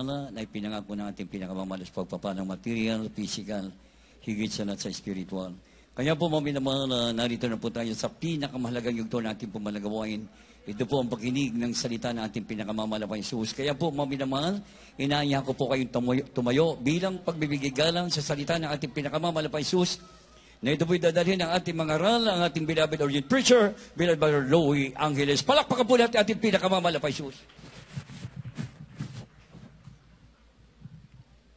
pagpapala na ipinangako ng ating pinakamahalas pagpapalang material, physical, higit sa lahat sa spiritual. Kaya po mga minamahal, narito na po tayo sa pinakamahalagang yugto na ating pumalagawain. Ito po ang pakinig ng salita ng ating pinakamamahal na Jesus. Kaya po mga minamahal, inaanya ko po kayong tumayo, tumayo bilang pagbibigay galang sa salita ng ating pinakamamahal na Jesus na ito po'y dadalhin ng ating mga aral, ang ating beloved origin preacher, beloved Brother Louie Angeles. Palakpakan po natin ating pinakamamahal na Jesus.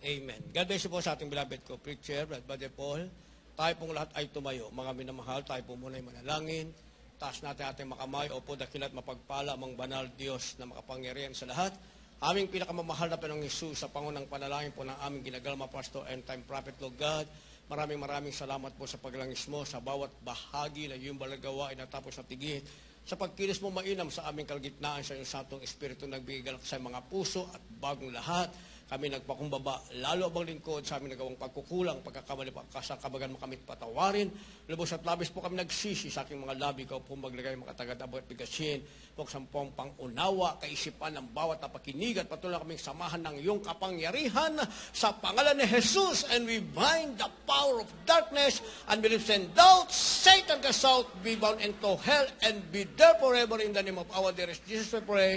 Amen. God bless you po sa ating beloved ko, preacher, Brad Brother Paul. Tayo pong lahat ay tumayo. Mga minamahal, tayo po muna ay manalangin. Taas natin ating makamay, opo, dakilat mapagpala, amang banal Diyos na makapangyarihan sa lahat. Aming pinakamamahal na Panginoong Isus sa pangunang panalangin po ng aming ginagalma, Pastor and Time Prophet, Lord God. Maraming maraming salamat po sa paglangis mo sa bawat bahagi na iyong balagawa ay natapos at tigit. Sa pagkilis mo mainam sa aming kalgitnaan sa iyong santong Espiritu, nagbigay sa mga puso at bagong lahat kami nagpakumbaba, lalo bang lingkod sa amin nagawang pagkukulang, pagkakamali pa, kasakabagan mo kami patawarin. Lubos at labis po kami nagsisi sa aking mga labi, kao po maglagay mga tagad-abot at bigasin, po sampong pangunawa, kaisipan ng bawat napakinig at patuloy kaming samahan ng iyong kapangyarihan sa pangalan ni Jesus and we bind the power of darkness and beliefs and doubts, Satan cast out, be bound into hell and be there forever in the name of our dearest Jesus we pray.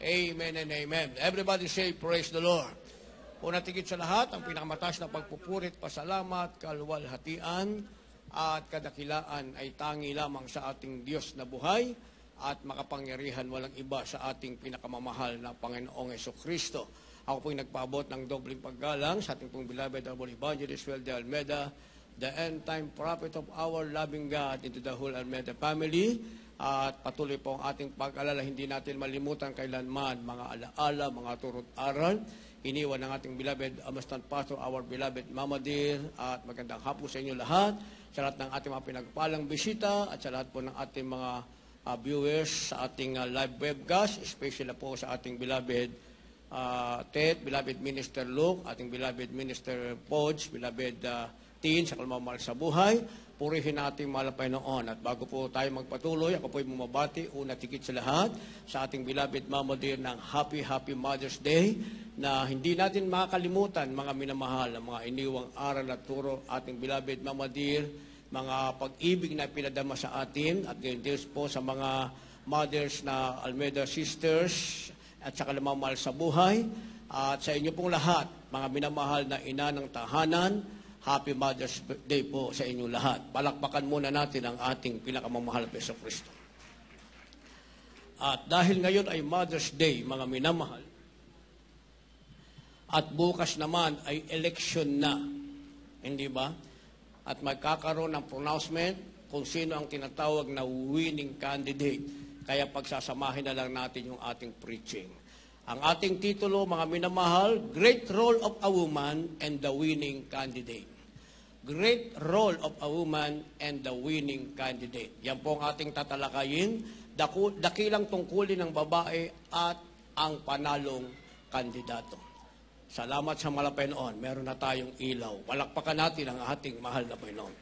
Amen and amen. Everybody say praise the Lord. Una tigit sa lahat, ang pinakamataas na pagpupurit, pasalamat, kaluwalhatian, at kadakilaan ay tangi lamang sa ating Diyos na buhay at makapangyarihan walang iba sa ating pinakamamahal na Panginoong Yeso Kristo. Ako po'y nagpaabot ng dobling paggalang sa ating pong beloved Double Evangelist Well de Almeda, the end time prophet of our loving God into the whole Almeida family, at patuloy po ang ating pag-alala. Hindi natin malimutan kailanman mga alaala, mga turot aral. Iniwan ng ating beloved Amastan Pastor, our beloved Mama Dear, at magandang hapon sa inyo lahat, sa lahat ng ating mga pinagpalang bisita, at sa lahat po ng ating mga uh, viewers sa ating uh, live webcast, especially po sa ating beloved uh, Ted, beloved Minister Luke, ating beloved Minister Podge, beloved uh, Teen sa Kalmamahal sa Buhay, Purihin natin malapay noon. At bago po tayo magpatuloy, ako po'y bumabati, una tikit sa lahat, sa ating beloved Mama Dear ng Happy Happy Mother's Day na hindi natin makakalimutan mga minamahal, ang mga iniwang aral at turo ating beloved Mama Dear, mga pag-ibig na pinadama sa atin at ngayon din po sa mga mothers na Almeda Sisters at saka namamahal sa buhay at sa inyo pong lahat, mga minamahal na ina ng tahanan, Happy Mother's Day po sa inyo lahat. Palakpakan muna natin ang ating pinakamamahal Peso Kristo. At dahil ngayon ay Mother's Day, mga minamahal, at bukas naman ay election na, hindi ba? At magkakaroon ng pronouncement kung sino ang tinatawag na winning candidate. Kaya pagsasamahin na lang natin yung ating preaching. Ang ating titulo, mga minamahal, Great Role of a Woman and the Winning Candidate great role of a woman and the winning candidate. Yan po ang ating tatalakayin, dakilang tungkulin ng babae at ang panalong kandidato. Salamat sa malapenoon. Meron na tayong ilaw. Palakpakan natin ang ating mahal na Panginoon.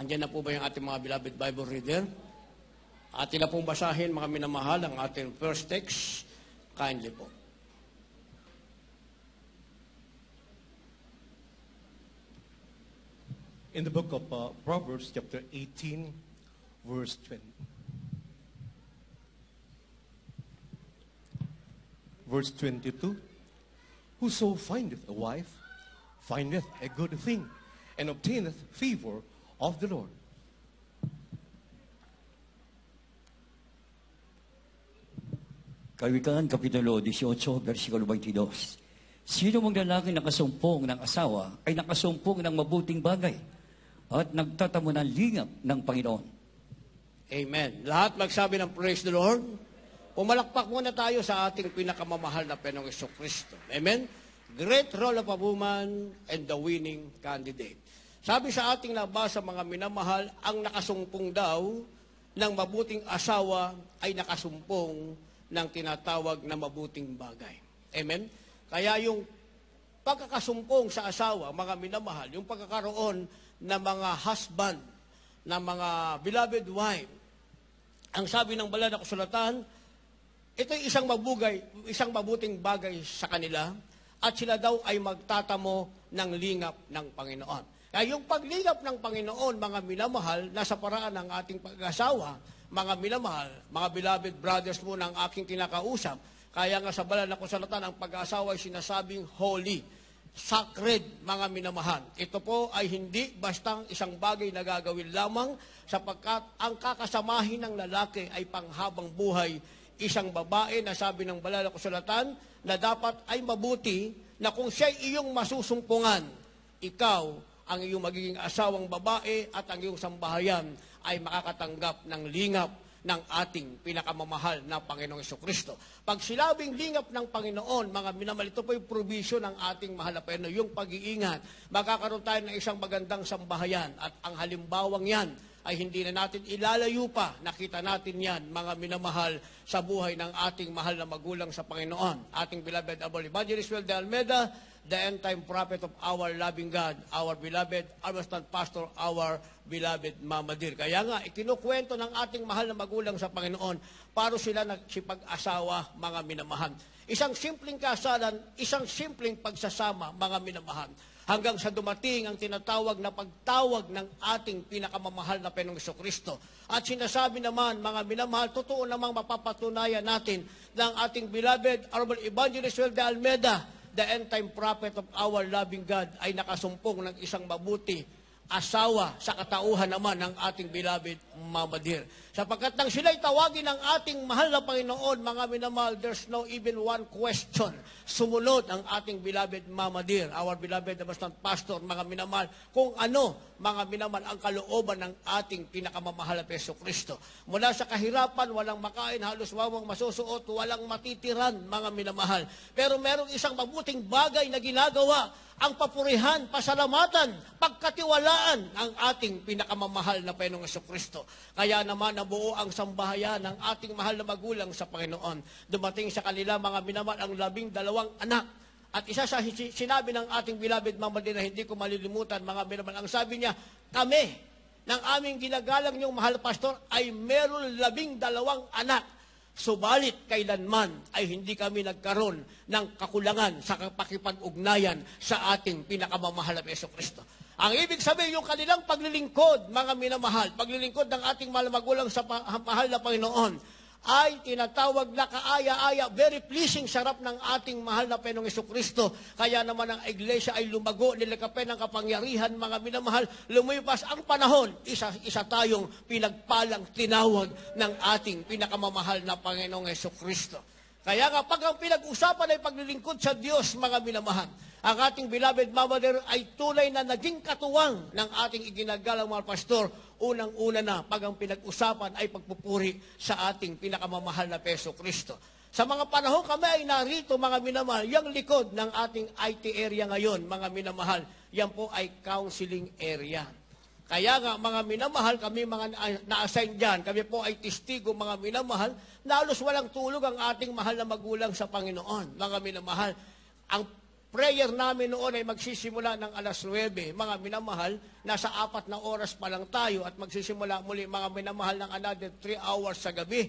Andiyan na po ba yung ating mga beloved Bible reader? Atin na pong basahin, mga minamahal, ang ating first text. Kindly po. in the book of uh, Proverbs, chapter 18, verse 20. Verse 22 Whoso findeth a wife findeth a good thing and obtaineth favor of the Lord. Kawikaan, Kapitulo 18, versikulo 22. Sino mong lalaki nakasumpong ng asawa ay nakasumpong ng mabuting bagay at nagtatamo ng lingap ng Panginoon. Amen. Lahat magsabi ng praise the Lord. Pumalakpak muna tayo sa ating pinakamamahal na Panginoong Kristo. Amen? Great role of a woman and the winning candidate. Sabi sa ating nabasa mga minamahal, ang nakasumpong daw ng mabuting asawa ay nakasumpong ng tinatawag na mabuting bagay. Amen? Kaya yung pagkakasumpong sa asawa, mga minamahal, yung pagkakaroon na mga husband, na mga beloved wife. Ang sabi ng bala na kasulatan, ito'y isang mabugay, isang mabuting bagay sa kanila at sila daw ay magtatamo ng lingap ng Panginoon. Kaya yung paglingap ng Panginoon, mga minamahal, nasa paraan ng ating pag-asawa, mga minamahal, mga beloved brothers mo ng aking kinakausap, kaya nga sa bala na kusulatan, ang pag-asawa ay sinasabing holy sacred, mga minamahan. Ito po ay hindi bastang isang bagay na gagawin lamang sapagkat ang kakasamahin ng lalaki ay panghabang buhay. Isang babae na sabi ng balala sulatan na dapat ay mabuti na kung siya'y iyong masusumpungan, ikaw ang iyong magiging asawang babae at ang iyong sambahayan ay makakatanggap ng lingap ng ating pinakamamahal na Panginoong Kristo. Pag silabing lingap ng Panginoon, mga minamahal, ito po yung provision ng ating mahal na Panginoon, yung pag-iingat. Makakaroon tayo ng isang magandang sambahayan at ang halimbawang yan ay hindi na natin ilalayo pa. Nakita natin yan, mga minamahal, sa buhay ng ating mahal na magulang sa Panginoon. Ating beloved Abol Evangelist Will Almeda, the end-time prophet of our loving God, our beloved Armstrong Pastor, our beloved Mama Dear. Kaya nga, ikinukwento ng ating mahal na magulang sa Panginoon para sila nagsipag-asawa, mga minamahal. Isang simpleng kasalan, isang simpleng pagsasama, mga minamahal. Hanggang sa dumating ang tinatawag na pagtawag ng ating pinakamamahal na Panginoong Kristo. At sinasabi naman, mga minamahal, totoo namang mapapatunayan natin ng ating beloved Honorable Evangelist Will de Almeda the end-time prophet of our loving God ay nakasumpong ng isang mabuti asawa sa katauhan naman ng ating beloved Mama Sapagkat nang sila'y tawagin ng ating mahal na Panginoon, mga minamahal, there's no even one question. Sumunod ang ating beloved Mama Dear, our beloved Abastan Pastor, mga minamahal, kung ano, mga minamahal, ang kalooban ng ating pinakamamahal na Peso Kristo. Mula sa kahirapan, walang makain, halos wawang masusuot, walang matitiran, mga minamahal. Pero merong isang mabuting bagay na ginagawa ang papurihan, pasalamatan, pagkatiwalaan ang ating pinakamamahal na Panginoong Kristo. Kaya naman, nabuo ang sambahayan ng ating mahal na magulang sa Panginoon. Dumating sa kanila mga minamahal ang labing dalawang anak. At isa sa sinabi ng ating beloved Mama na hindi ko malilimutan, mga minamahal, ang sabi niya, kami, ng aming ginagalang niyong mahal pastor, ay meron labing dalawang anak. Subalit kailanman ay hindi kami nagkaroon ng kakulangan sa pakipag-ugnayan sa ating pinakamamahal na Yeso Kristo. Ang ibig sabihin, yung kanilang paglilingkod, mga minamahal, paglilingkod ng ating malamagulang sa mahal na Panginoon, ay tinatawag na kaaya-aya, very pleasing sarap ng ating mahal na Panginoong Kristo. Kaya naman ang iglesia ay lumago, nilakape ng kapangyarihan, mga minamahal, lumipas ang panahon. Isa, isa tayong pinagpalang tinawag ng ating pinakamamahal na Panginoong Kristo. Kaya kapag ang pinag-usapan ay paglilingkod sa Diyos, mga minamahal, ang ating beloved Mama ay tulay na naging katuwang ng ating iginagalang mga pastor. Unang-una na pag ang pinag-usapan ay pagpupuri sa ating pinakamamahal na peso Kristo. Sa mga panahon kami ay narito mga minamahal, yung likod ng ating IT area ngayon, mga minamahal, yan po ay counseling area. Kaya nga, mga minamahal, kami mga na-assign dyan, kami po ay testigo, mga minamahal, na halos walang tulog ang ating mahal na magulang sa Panginoon, mga minamahal. Ang prayer namin noon ay magsisimula ng alas 9. Mga minamahal, nasa apat na oras pa lang tayo at magsisimula muli mga minamahal ng another 3 hours sa gabi.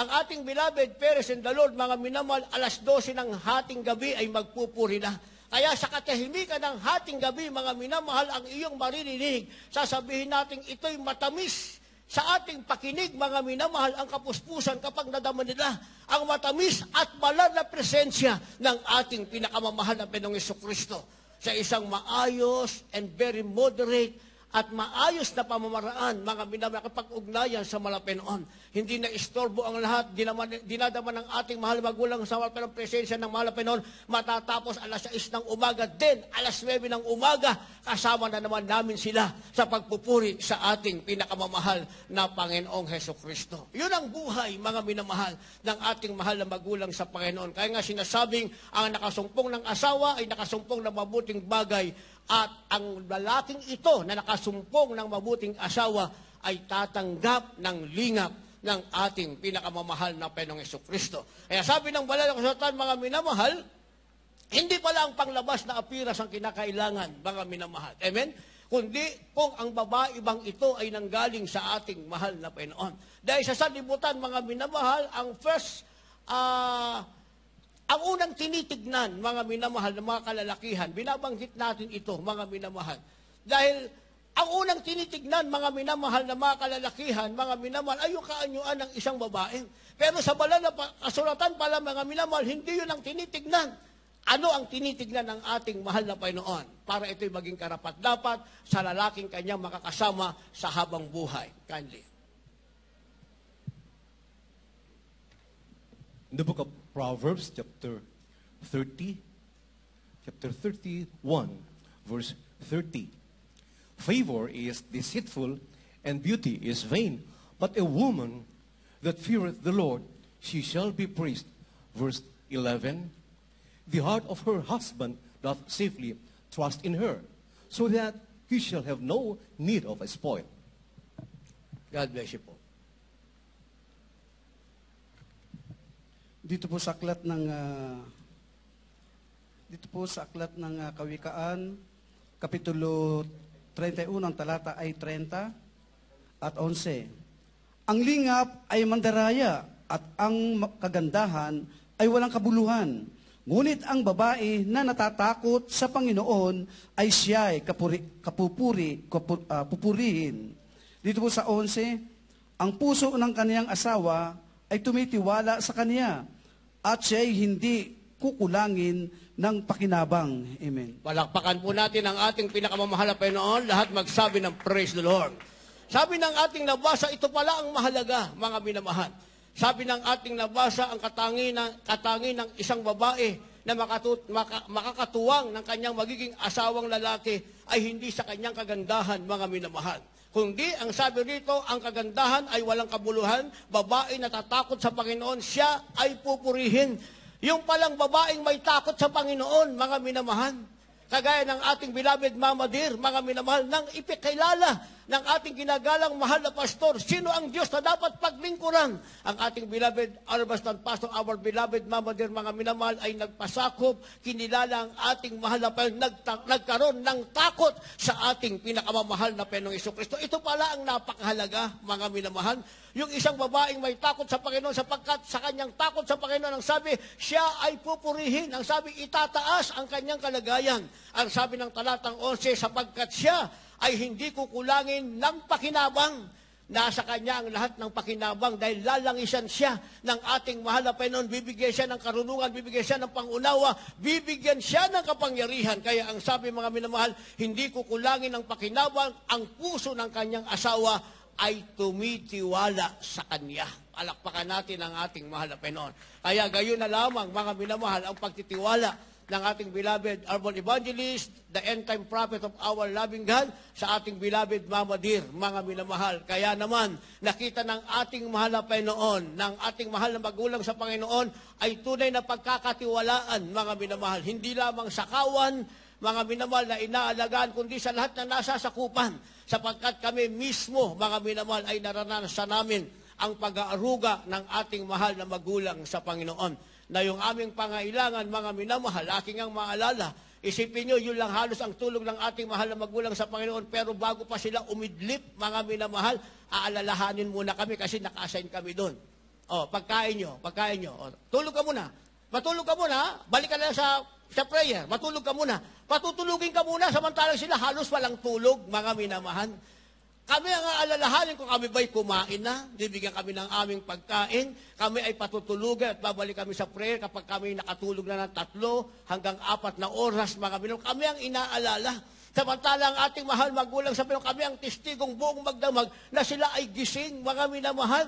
Ang ating beloved parents in the Lord, mga minamahal, alas 12 ng hating gabi ay magpupuri na. Kaya sa katahimikan ng hating gabi, mga minamahal, ang iyong maririnig, sasabihin natin ito'y matamis sa ating pakinig, mga minamahal, ang kapuspusan kapag nadama nila ang matamis at malal na presensya ng ating pinakamamahal na Pinong Kristo sa isang maayos and very moderate at maayos na pamamaraan, mga minamakaipag-ugnayan sa Malapinon. Hindi na istorbo ang lahat, Dinaman, dinadaman ng ating mahal magulang sa Malapinon, presensya ng Malapinon, matatapos alas 6 ng umaga din, alas 9 ng umaga, kasama na naman namin sila sa pagpupuri sa ating pinakamamahal na Panginoong Heso Kristo. Yun ang buhay, mga minamahal, ng ating mahal na magulang sa Panginoon. Kaya nga sinasabing, ang nakasumpong ng asawa ay nakasumpong ng mabuting bagay at ang lalaking ito na nakasumpong ng mabuting asawa ay tatanggap ng lingap ng ating pinakamamahal na Penong Yeso Kristo. Kaya sabi ng Balala Kasatan, mga minamahal, hindi pala ang panglabas na apiras ang kinakailangan, mga minamahal. Amen? Kundi kung ang babae bang ito ay nanggaling sa ating mahal na Panginoon. Dahil sa salibutan, mga minamahal, ang first uh, ang unang tinitignan, mga minamahal ng mga kalalakihan, binabanggit natin ito, mga minamahal. Dahil ang unang tinitignan, mga minamahal ng mga kalalakihan, mga minamahal, ay yung kaanyuan ng isang babae. Pero sa banal na kasulatan pala, mga minamahal, hindi yun ang tinitignan. Ano ang tinitignan ng ating mahal na Panginoon para ito'y maging karapat-dapat sa lalaking kanyang makakasama sa habang buhay? Kindly. In the book of Proverbs chapter 30, chapter 31, verse 30. Favor is deceitful and beauty is vain, but a woman that feareth the Lord, she shall be praised. Verse 11. The heart of her husband doth safely trust in her, so that he shall have no need of a spoil. God bless you dito po sa aklat ng uh, dito po sa aklat ng uh, Kawikaan, Kapitulo 31, ang talata ay 30 at 11. Ang lingap ay mandaraya at ang kagandahan ay walang kabuluhan. Ngunit ang babae na natatakot sa Panginoon ay siya ay kapuri, kapupuri, kapur, uh, ah, pupurihin. Dito po sa 11, ang puso ng kaniyang asawa ay tumitiwala sa Kanya at siya ay hindi kukulangin ng pakinabang. Amen. Palakpakan po natin ang ating pinakamamahal na Panginoon. Lahat magsabi ng praise the Lord. Sabi ng ating nabasa, ito pala ang mahalaga, mga minamahal. Sabi ng ating nabasa, ang katangi ng, katangi ng isang babae na makatut, maka, makakatuwang ng kanyang magiging asawang lalaki ay hindi sa kanyang kagandahan, mga minamahal. Kundi ang sabi rito, ang kagandahan ay walang kabuluhan, babae na tatakot sa Panginoon, siya ay pupurihin. Yung palang babaeng may takot sa Panginoon, mga minamahan. Kagaya ng ating beloved Mama Dear, mga minamahal, nang ipikilala ng ating ginagalang mahal na pastor. Sino ang Diyos na dapat paglingkuran? Ang ating beloved Arbastan Pastor, our beloved Mama Dear, mga minamahal ay nagpasakop, kinilala ang ating mahal na pastor, nagta- nagkaroon ng takot sa ating pinakamamahal na Panginoong Iso Kristo. Ito pala ang napakahalaga, mga minamahal. Yung isang babaeng may takot sa Panginoon sapagkat sa kanyang takot sa Panginoon ang sabi, siya ay pupurihin. Ang sabi, itataas ang kanyang kalagayan. Ang sabi ng talatang 11, sapagkat siya ay hindi kukulangin ng pakinabang. Nasa Kanya ang lahat ng pakinabang dahil lalangisan siya ng ating mahal na Panginoon. Bibigyan siya ng karunungan, bibigyan siya ng pangunawa, bibigyan siya ng kapangyarihan. Kaya ang sabi mga minamahal, hindi kukulangin ng pakinabang ang puso ng kanyang asawa ay tumitiwala sa Kanya. Palakpakan natin ang ating mahal na Panginoon. Kaya gayon na lamang mga minamahal ang pagtitiwala ng ating beloved urban evangelist, the end-time prophet of our loving God, sa ating beloved Mama Dear, mga minamahal. Kaya naman, nakita ng ating mahal na Panginoon, ng ating mahal na magulang sa Panginoon, ay tunay na pagkakatiwalaan, mga minamahal. Hindi lamang sakawan, mga minamahal na inaalagaan, kundi sa lahat na nasa sakupan, sapagkat kami mismo, mga minamahal, ay naranasan namin ang pag-aaruga ng ating mahal na magulang sa Panginoon na yung aming pangailangan, mga minamahal, aking ang maalala. Isipin nyo, yun lang halos ang tulog ng ating mahal na magulang sa Panginoon. Pero bago pa sila umidlip, mga minamahal, aalalahanin muna kami kasi naka-assign kami doon. O, oh, pagkain nyo, pagkain nyo. O, oh, tulog ka muna. Matulog ka muna. Balik ka na sa, sa prayer. Matulog ka muna. Patutulugin ka muna samantalang sila halos walang tulog, mga minamahal. Kami ang aalalahanin kung kami ba'y kumain na, bibigyan kami ng aming pagkain, kami ay patutulugan at babalik kami sa prayer kapag kami nakatulog na ng tatlo hanggang apat na oras, mga Pinoy. Kami ang inaalala. Samantala ang ating mahal magulang sa Pinoy, kami ang testigong buong magdamag na sila ay gising, mga minamahal.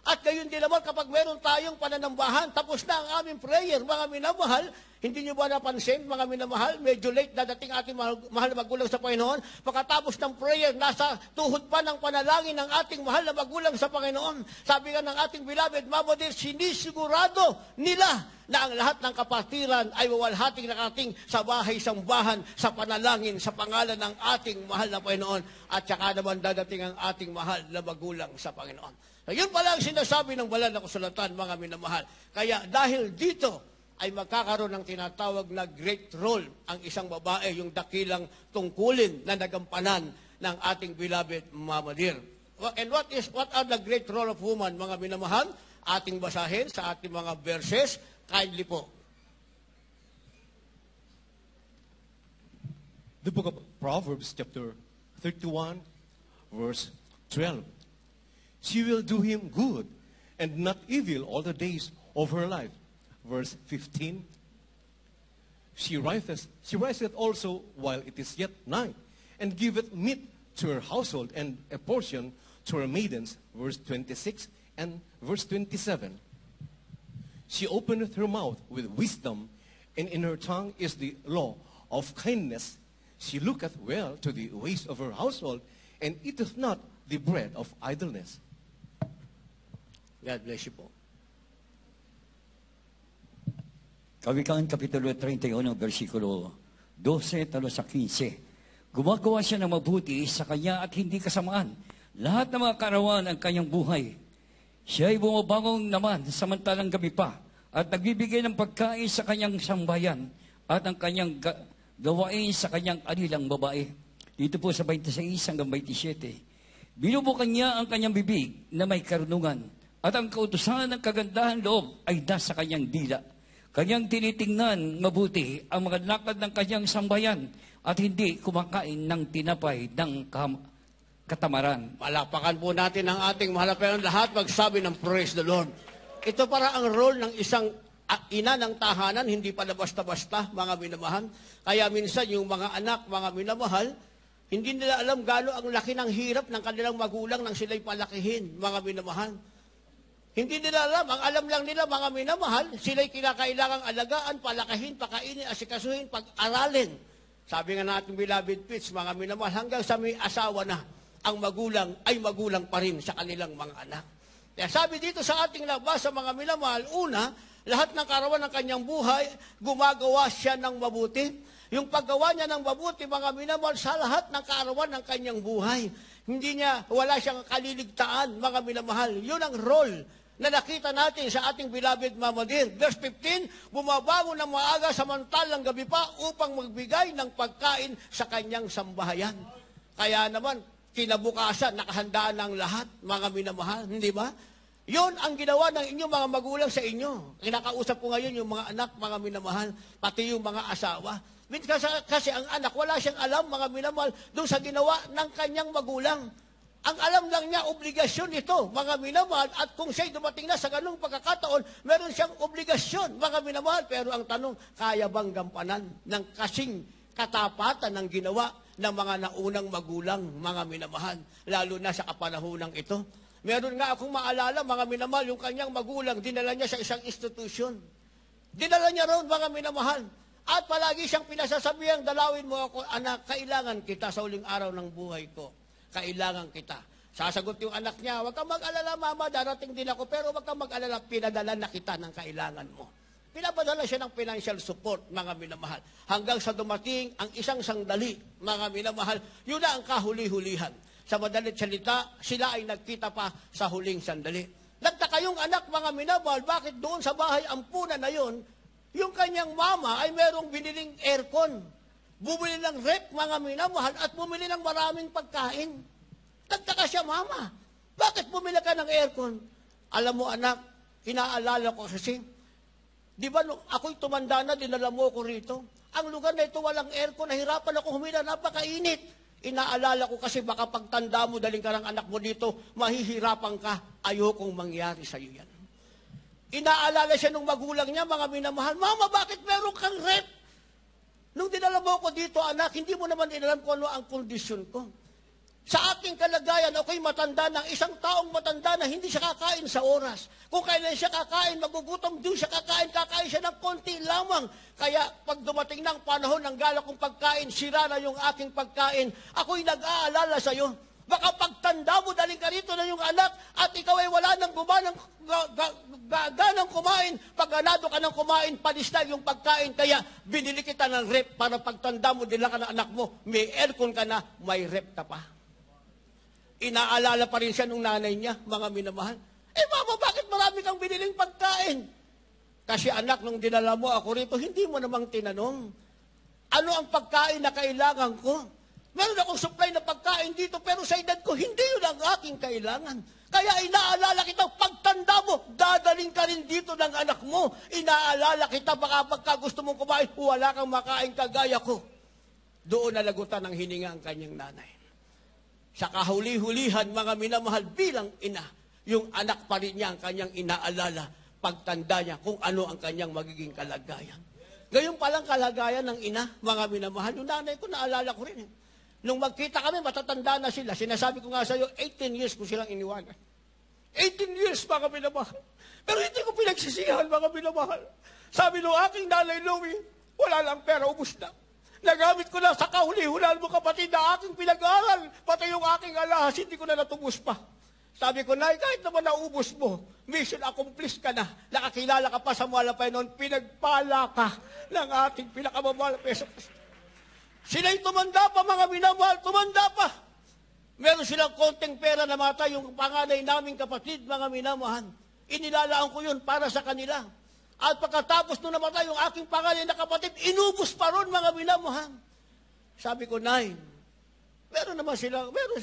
At gayon din naman kapag meron tayong pananambahan, tapos na ang aming prayer, mga minamahal, hindi niyo ba napansin, mga minamahal, medyo late na dating ating mahal, mahal na magulang sa Panginoon. Pagkatapos ng prayer, nasa tuhod pa ng panalangin ng ating mahal na magulang sa Panginoon. Sabi nga ng ating beloved Mama Dear, sinisigurado nila na ang lahat ng kapatiran ay wawalhating ng ating sa bahay-sambahan, sa panalangin, sa pangalan ng ating mahal na Panginoon. At saka naman dadating ang ating mahal na magulang sa Panginoon. Kaya yun pala ang sinasabi ng wala na kasulatan, mga minamahal. Kaya dahil dito ay magkakaroon ng tinatawag na great role ang isang babae, yung dakilang tungkulin na nagampanan ng ating beloved Mama Dear. And what is what are the great role of woman, mga minamahal? Ating basahin sa ating mga verses. Kindly po. The book of Proverbs chapter 31 verse 12 She will do him good and not evil all the days of her life. Verse 15, she riseth, she riseth also while it is yet night, and giveth meat to her household and a portion to her maidens. Verse 26 and verse 27. She openeth her mouth with wisdom, and in her tongue is the law of kindness. She looketh well to the ways of her household, and eateth not the bread of idleness. God bless you po. Kawikaan Kapitulo 31, versikulo 12 talo sa 15. Gumagawa siya ng mabuti sa kanya at hindi kasamaan. Lahat ng mga karawan ang kanyang buhay. Siya ay bumabangong naman samantalang gabi pa at nagbibigay ng pagkain sa kanyang sambayan at ang kanyang ga- gawain sa kanyang anilang babae. Dito po sa 26 hanggang 27. Binubukan niya ang kanyang bibig na may karunungan at ang kautusan ng kagandahan loob ay nasa kanyang dila. Kanyang tinitingnan mabuti ang mga lakad ng kanyang sambayan at hindi kumakain ng tinapay ng katamaran. Malapakan po natin ang ating mahalapayan lahat magsabi ng praise the Lord. Ito para ang role ng isang ah, ina ng tahanan, hindi pala basta-basta mga minamahal. Kaya minsan yung mga anak, mga minamahal, hindi nila alam gano'ng ang laki ng hirap ng kanilang magulang nang sila'y palakihin, mga minamahal. Hindi nila alam. Ang alam lang nila, mga minamahal, sila'y kinakailangang alagaan, palakahin, pakainin, asikasuhin, pag-aralin. Sabi nga natin Bilabid Pitts, mga minamahal, hanggang sa may asawa na, ang magulang ay magulang pa rin sa kanilang mga anak. Kaya sabi dito sa ating nabasa, mga minamahal, una, lahat ng karawan ng kanyang buhay, gumagawa siya ng mabuti. Yung paggawa niya ng mabuti, mga minamahal, sa lahat ng karawan ng kanyang buhay. Hindi niya, wala siyang kaliligtaan, mga minamahal. Yun ang role na nakita natin sa ating beloved Mama Verse 15, bumabangon ng maaga samantalang gabi pa upang magbigay ng pagkain sa kanyang sambahayan. Kaya naman, kinabukasan, nakahandaan ng lahat, mga minamahal, hindi ba? Yon ang ginawa ng inyong mga magulang sa inyo. Kinakausap ko ngayon yung mga anak, mga minamahal, pati yung mga asawa. Kasi, kasi ang anak, wala siyang alam, mga minamahal, doon sa ginawa ng kanyang magulang. Ang alam lang niya, obligasyon ito, mga minamahal, at kung siya'y dumating na sa ganung pagkakataon, meron siyang obligasyon, mga minamahal. Pero ang tanong, kaya bang gampanan ng kasing katapatan ng ginawa ng mga naunang magulang, mga minamahal, lalo na sa kapanahonang ito? Meron nga akong maalala, mga minamahal, yung kanyang magulang, dinala niya sa isang institusyon. Dinala niya roon, mga minamahal. At palagi siyang pinasasabihan, dalawin mo ako, anak, kailangan kita sa uling araw ng buhay ko kailangan kita. Sasagot yung anak niya, huwag kang mag-alala mama, darating din ako, pero huwag kang mag-alala, pinadala na kita ng kailangan mo. Pinapadala siya ng financial support, mga minamahal. Hanggang sa dumating ang isang sandali, mga minamahal, yun na ang kahuli-hulihan. Sa madalit salita, sila ay nagkita pa sa huling sandali. Nagtaka yung anak, mga minamahal, bakit doon sa bahay ampunan na yon, yung kanyang mama ay merong biniling aircon bumili ng rep, mga minamahal, at bumili ng maraming pagkain. Nagtaka siya, mama, bakit bumili ka ng aircon? Alam mo, anak, inaalala ko kasi, di ba no, ako'y tumanda na, dinala mo ko rito. Ang lugar na ito walang aircon, nahirapan ako humila, napakainit. Inaalala ko kasi baka pagtanda mo, daling ka ng anak mo dito, mahihirapan ka, ayokong mangyari sa iyo yan. Inaalala siya nung magulang niya, mga minamahal, Mama, bakit meron kang rep? Nung dinala mo ako dito, anak, hindi mo naman inalam kung ano ang kondisyon ko. Sa aking kalagayan, ako'y matanda ng isang taong matanda na hindi siya kakain sa oras. Kung kailan siya kakain, magugutom doon siya kakain, kakain siya ng konti lamang. Kaya pag dumating ng panahon ng gala kong pagkain, sira na yung aking pagkain. Ako'y nag-aalala sa iyo. Baka pagtanda mo, daling ka na yung anak at ikaw ay wala nang gumanang, ganang kumain. Pag ganado ka ng kumain, palista yung pagkain. Kaya binili kita ng rep para pagtanda mo, dila ka ng anak mo, may aircon ka na, may rep ka pa. Inaalala pa rin siya nung nanay niya, mga minamahal. Eh mama, bakit marami kang biniling pagkain? Kasi anak, nung dinala mo ako rito, hindi mo namang tinanong. Ano ang pagkain na kailangan ko? Meron akong supply na pagkain dito, pero sa edad ko, hindi yun ang aking kailangan. Kaya inaalala kita, pagtanda mo, dadaling ka rin dito ng anak mo. Inaalala kita, baka pagka gusto mong kumain, wala kang makain kagaya ko. Doon nalagutan ng hininga ang kanyang nanay. Sa kahuli-hulihan, mga minamahal, bilang ina, yung anak pa rin niya ang kanyang inaalala, pagtanda niya, kung ano ang kanyang magiging kalagayan. Ngayon palang kalagayan ng ina, mga minamahal, yung nanay ko, naalala ko rin eh Nung magkita kami, matatanda na sila. Sinasabi ko nga sa iyo, 18 years ko silang iniwanan. 18 years, mga pinamahal. Pero hindi ko pinagsisihan, mga pinamahal. Sabi nung aking nanay Louie, wala lang pera, ubus na. Nagamit ko na sa kahuli-hulaan mo kapatid na aking pinag aral pati yung aking alahas, hindi ko na natubos pa. Sabi ko, Nay, kahit naman naubos mo, mission accomplished ka na, nakakilala ka pa sa malapay noon, pinagpala ka ng ating pinakamamahal peso. Sila'y tumanda pa, mga minamahal, tumanda pa. Meron silang konting pera na mata, yung panganay naming kapatid, mga minamahal. Inilalaan ko yun para sa kanila. At pagkatapos nung namatay yung aking pangalan na kapatid, inubos pa ron mga binamuhan. Sabi ko, nine, meron naman sila, meron,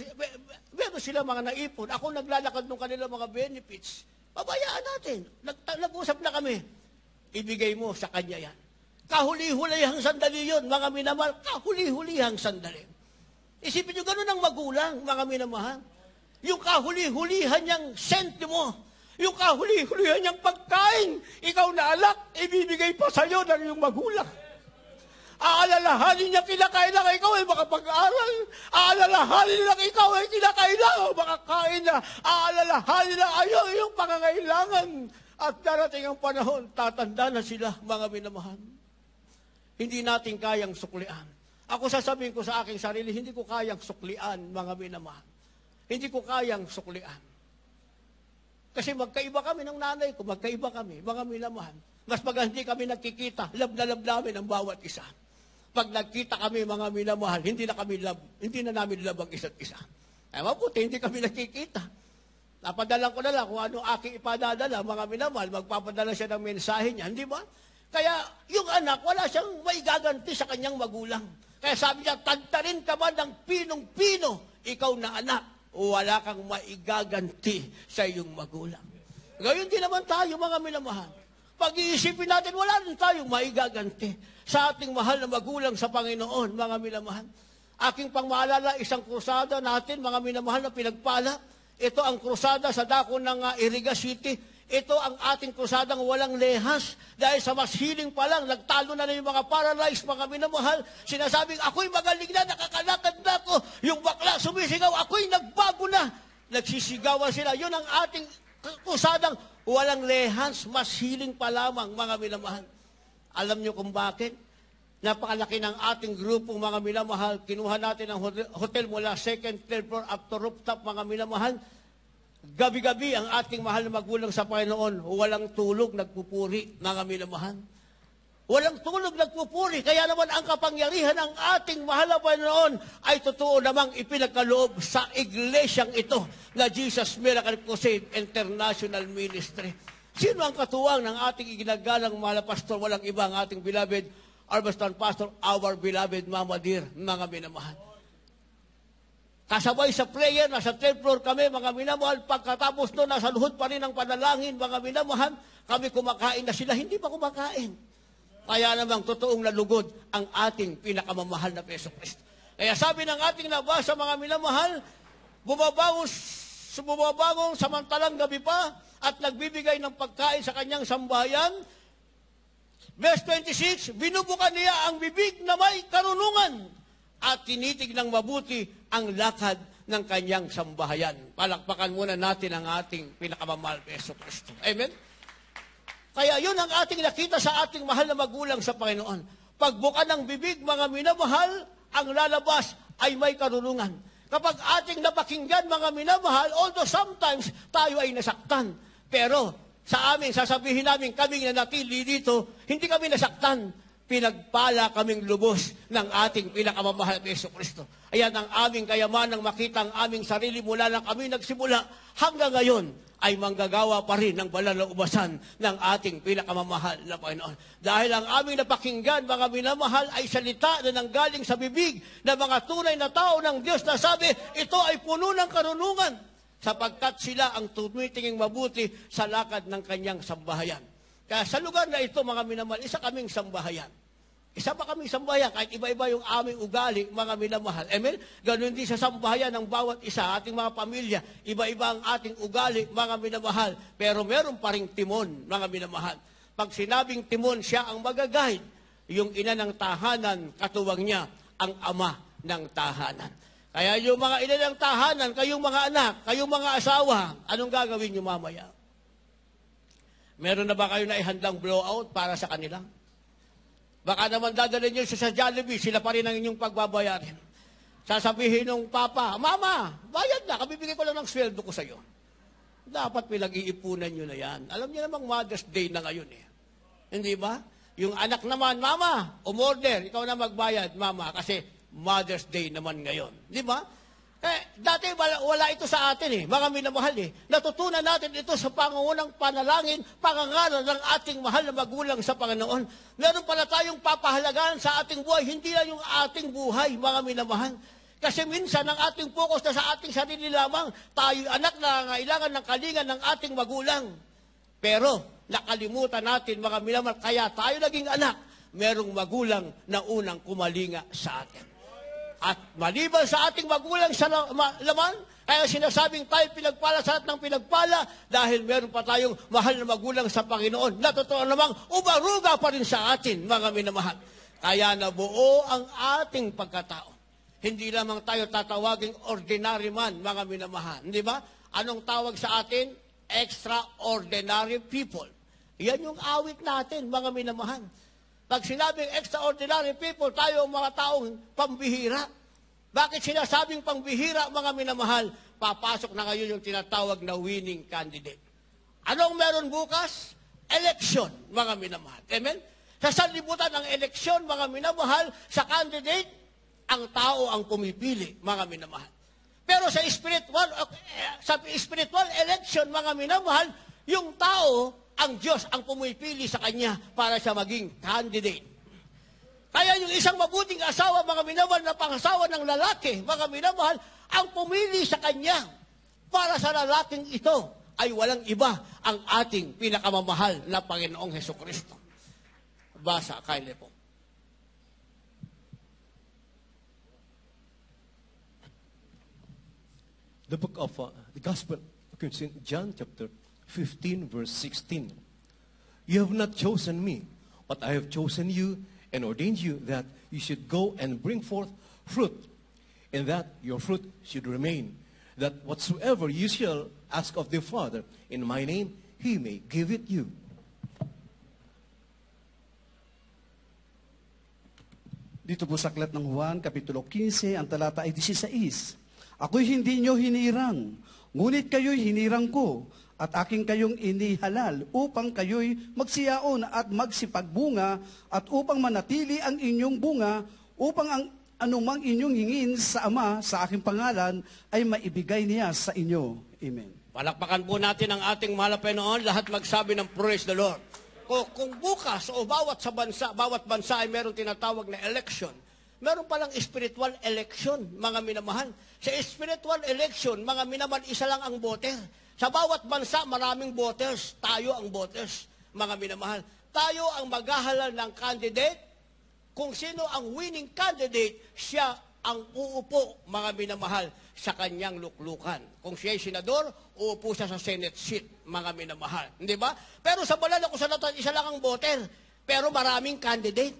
meron sila mga naipon. Ako naglalakad ng kanila mga benefits. Pabayaan natin. Nag-usap na kami. Ibigay mo sa kanya yan. Kahuli-hulihang sandali yun, mga minamahal. Kahuli-hulihang sandali. Isipin nyo, ganun ang magulang, mga minamahal. Yung kahuli-hulihan niyang sentimo, yung kahuli-hulihan niyang pagkain, ikaw na alak, ibibigay pa sa iyo ng iyong magulang. Aalalahanin niya kinakailangan ikaw ay makapag-aral. Aalalahanin lang ikaw ay kinakailangan makakain na. Aalalahanin lang ayo iyong pangangailangan. At darating ang panahon, tatanda na sila, mga minamahal. Hindi natin kayang suklian. Ako sasabihin ko sa aking sarili, hindi ko kayang suklian, mga minamahal. Hindi ko kayang suklian. Kasi magkaiba kami ng nanay ko, magkaiba kami, mga minamahal. Mas pag hindi kami nagkikita, love na love namin ang bawat isa. Pag nagkita kami, mga minamahal, hindi na kami love, hindi na namin love ang isa't isa. Ay, eh, mabuti, hindi kami nakikita. Napadala ko na lang kung ano aking ipadadala, mga minamahal, magpapadala siya ng mensahe niya, hindi ba? Kaya yung anak, wala siyang gaganti sa kanyang magulang. Kaya sabi niya, tantarin ka ba ng pinong-pino, ikaw na anak, wala kang maigaganti sa iyong magulang. Ngayon din naman tayo, mga minamahal. Pag-iisipin natin, wala rin tayong maigaganti sa ating mahal na magulang sa Panginoon, mga minamahal. Aking pangmaalala, isang krusada natin, mga minamahal na pinagpala. Ito ang krusada sa dako ng uh, Iriga City ito ang ating krusadang walang lehas dahil sa mas healing pa lang, nagtalo na na yung mga paralyzed, mga minamahal. Sinasabing, ako'y magaling na, nakakalakad na ako. Yung bakla sumisigaw, ako'y nagbago na. Nagsisigawan sila. Yun ang ating krusadang walang lehas, mas healing pa lamang, mga minamahal. Alam niyo kung bakit? Napakalaki ng ating grupo, mga minamahal. Kinuha natin ang hotel mula second, third floor up to rooftop, mga minamahal Gabi-gabi ang ating mahal na magulang sa Panginoon, walang tulog nagpupuri, mga minamahal. Walang tulog nagpupuri. Kaya naman ang kapangyarihan ng ating mahal na Panginoon ay totoo namang ipinagkaloob sa iglesyang ito na Jesus Miracle Crusade International Ministry. Sino ang katuwang ng ating iginagalang mahal na pastor? Walang iba ang ating beloved Arbastan Pastor, our beloved Mama Dear, mga minamahal. Kasabay sa prayer, nasa third floor kami, mga minamahal. Pagkatapos doon, nasa luhod pa rin ang panalangin, mga minamahal. Kami kumakain na sila, hindi pa kumakain. Kaya namang totoong nalugod ang ating pinakamamahal na Peso Kristo. Kaya sabi ng ating nabasa, mga minamahal, bumabagong, bumabagong samantalang gabi pa at nagbibigay ng pagkain sa kanyang sambayan. Verse 26, binubukan niya ang bibig na may karunungan at tinitig ng mabuti ang lakad ng kanyang sambahayan. Palakpakan muna natin ang ating pinakamamahal na Yeso Kristo. Amen? Kaya yun ang ating nakita sa ating mahal na magulang sa Panginoon. Pagbuka ng bibig, mga minamahal, ang lalabas ay may karunungan. Kapag ating napakinggan, mga minamahal, although sometimes tayo ay nasaktan. Pero sa amin, sasabihin namin, kaming nanatili dito, hindi kami nasaktan pinagpala kaming lubos ng ating pinakamamahal na Yeso Kristo. Ayan ang aming ng makita ang aming sarili mula na kami nagsimula hanggang ngayon ay manggagawa pa rin ng ubasan ng ating pinakamamahal na Panginoon. Dahil ang aming napakinggan, mga minamahal, ay salita na nanggaling sa bibig ng mga tunay na tao ng Diyos na sabi, ito ay puno ng karunungan sapagkat sila ang tumitingin mabuti sa lakad ng kanyang sambahayan. Kaya sa lugar na ito, mga minamahal, isa kaming sambahayan. Isa pa kaming sambahayan, kahit iba-iba yung aming ugali, mga minamahal. Amen? Ganun din sa sambahayan ng bawat isa, ating mga pamilya. Iba-iba ang ating ugali, mga minamahal. Pero meron pa rin timon, mga minamahal. Pag sinabing timon, siya ang magagaid. Yung ina ng tahanan, katuwang niya, ang ama ng tahanan. Kaya yung mga ina ng tahanan, kayong mga anak, kayong mga asawa, anong gagawin niyo mamaya? Meron na ba kayo na ihandang blowout para sa kanila? Baka naman dadalhin nyo sa Jollibee, sila pa rin ang inyong pagbabayarin. Sasabihin ng papa, Mama, bayad na, kabibigay ko lang ng sweldo ko sa iyo. Dapat pinag-iipunan nyo na yan. Alam niyo namang Mother's Day na ngayon eh. Hindi ba? Yung anak naman, Mama, umorder, ikaw na magbayad, Mama, kasi Mother's Day naman ngayon. Di ba? Eh, dati wala, wala ito sa atin eh, mga minamahal eh. Natutunan natin ito sa pangunang panalangin, pangangaral ng ating mahal na magulang sa Panginoon. Meron pala tayong papahalagaan sa ating buhay, hindi lang yung ating buhay, mga minamahal. Kasi minsan ang ating focus na sa ating sarili lamang, tayo anak na kailangan ng kalingan ng ating magulang. Pero nakalimutan natin mga minamahal, kaya tayo naging anak, merong magulang na unang kumalinga sa atin. At maliban sa ating magulang sa laman, kaya sinasabing tayo pinagpala sa lahat ng pinagpala dahil meron pa tayong mahal na magulang sa Panginoon na totoo namang umaruga pa rin sa atin, mga minamahal. Kaya nabuo ang ating pagkatao. Hindi lamang tayo tatawaging ordinary man, mga minamahal. Di ba? Anong tawag sa atin? Extraordinary people. Yan yung awit natin, mga minamahal. Pag sinabing extraordinary people, tayo ang mga taong pambihira. Bakit sinasabing pambihira, mga minamahal? Papasok na ngayon yung tinatawag na winning candidate. Anong meron bukas? Election, mga minamahal. Amen? Sa sanlibutan ng eleksyon, mga minamahal, sa candidate, ang tao ang pumipili, mga minamahal. Pero sa spiritual, eh, sa spiritual election, mga minamahal, yung tao ang Diyos ang pumipili sa kanya para siya maging candidate. Kaya yung isang mabuting asawa, mga minamahal na pangasawa ng lalaki, mga minamahal, ang pumili sa kanya para sa lalaking ito ay walang iba ang ating pinakamamahal na Panginoong Heso Kristo. Basa, kaile po. The book of uh, the Gospel of St. John chapter 15, verse 16. You have not chosen me, but I have chosen you and ordained you that you should go and bring forth fruit, and that your fruit should remain, that whatsoever you shall ask of the Father in my name, he may give it you. Dito po sa aklat ng Juan, Kapitulo 15, ang talata ay 16. Ako'y hindi nyo hinirang, ngunit kayo'y hinirang ko at aking kayong inihalal upang kayo'y magsiyaon at magsipagbunga at upang manatili ang inyong bunga upang ang anumang inyong hingin sa Ama sa aking pangalan ay maibigay niya sa inyo. Amen. Palakpakan po natin ang ating malapay noon. Lahat magsabi ng praise the Lord. Kung, kung bukas o bawat sa bansa, bawat bansa ay meron tinatawag na election, meron palang spiritual election, mga minamahal. Sa spiritual election, mga minamahal, isa lang ang boter sa bawat bansa, maraming voters. Tayo ang voters, mga minamahal. Tayo ang maghahalal ng candidate. Kung sino ang winning candidate, siya ang uupo, mga minamahal, sa kanyang luklukan. Kung siya ay senador, uupo siya sa Senate seat, mga minamahal. Hindi ba? Pero sa banal na kusanatan, isa lang ang voter. Pero maraming candidate.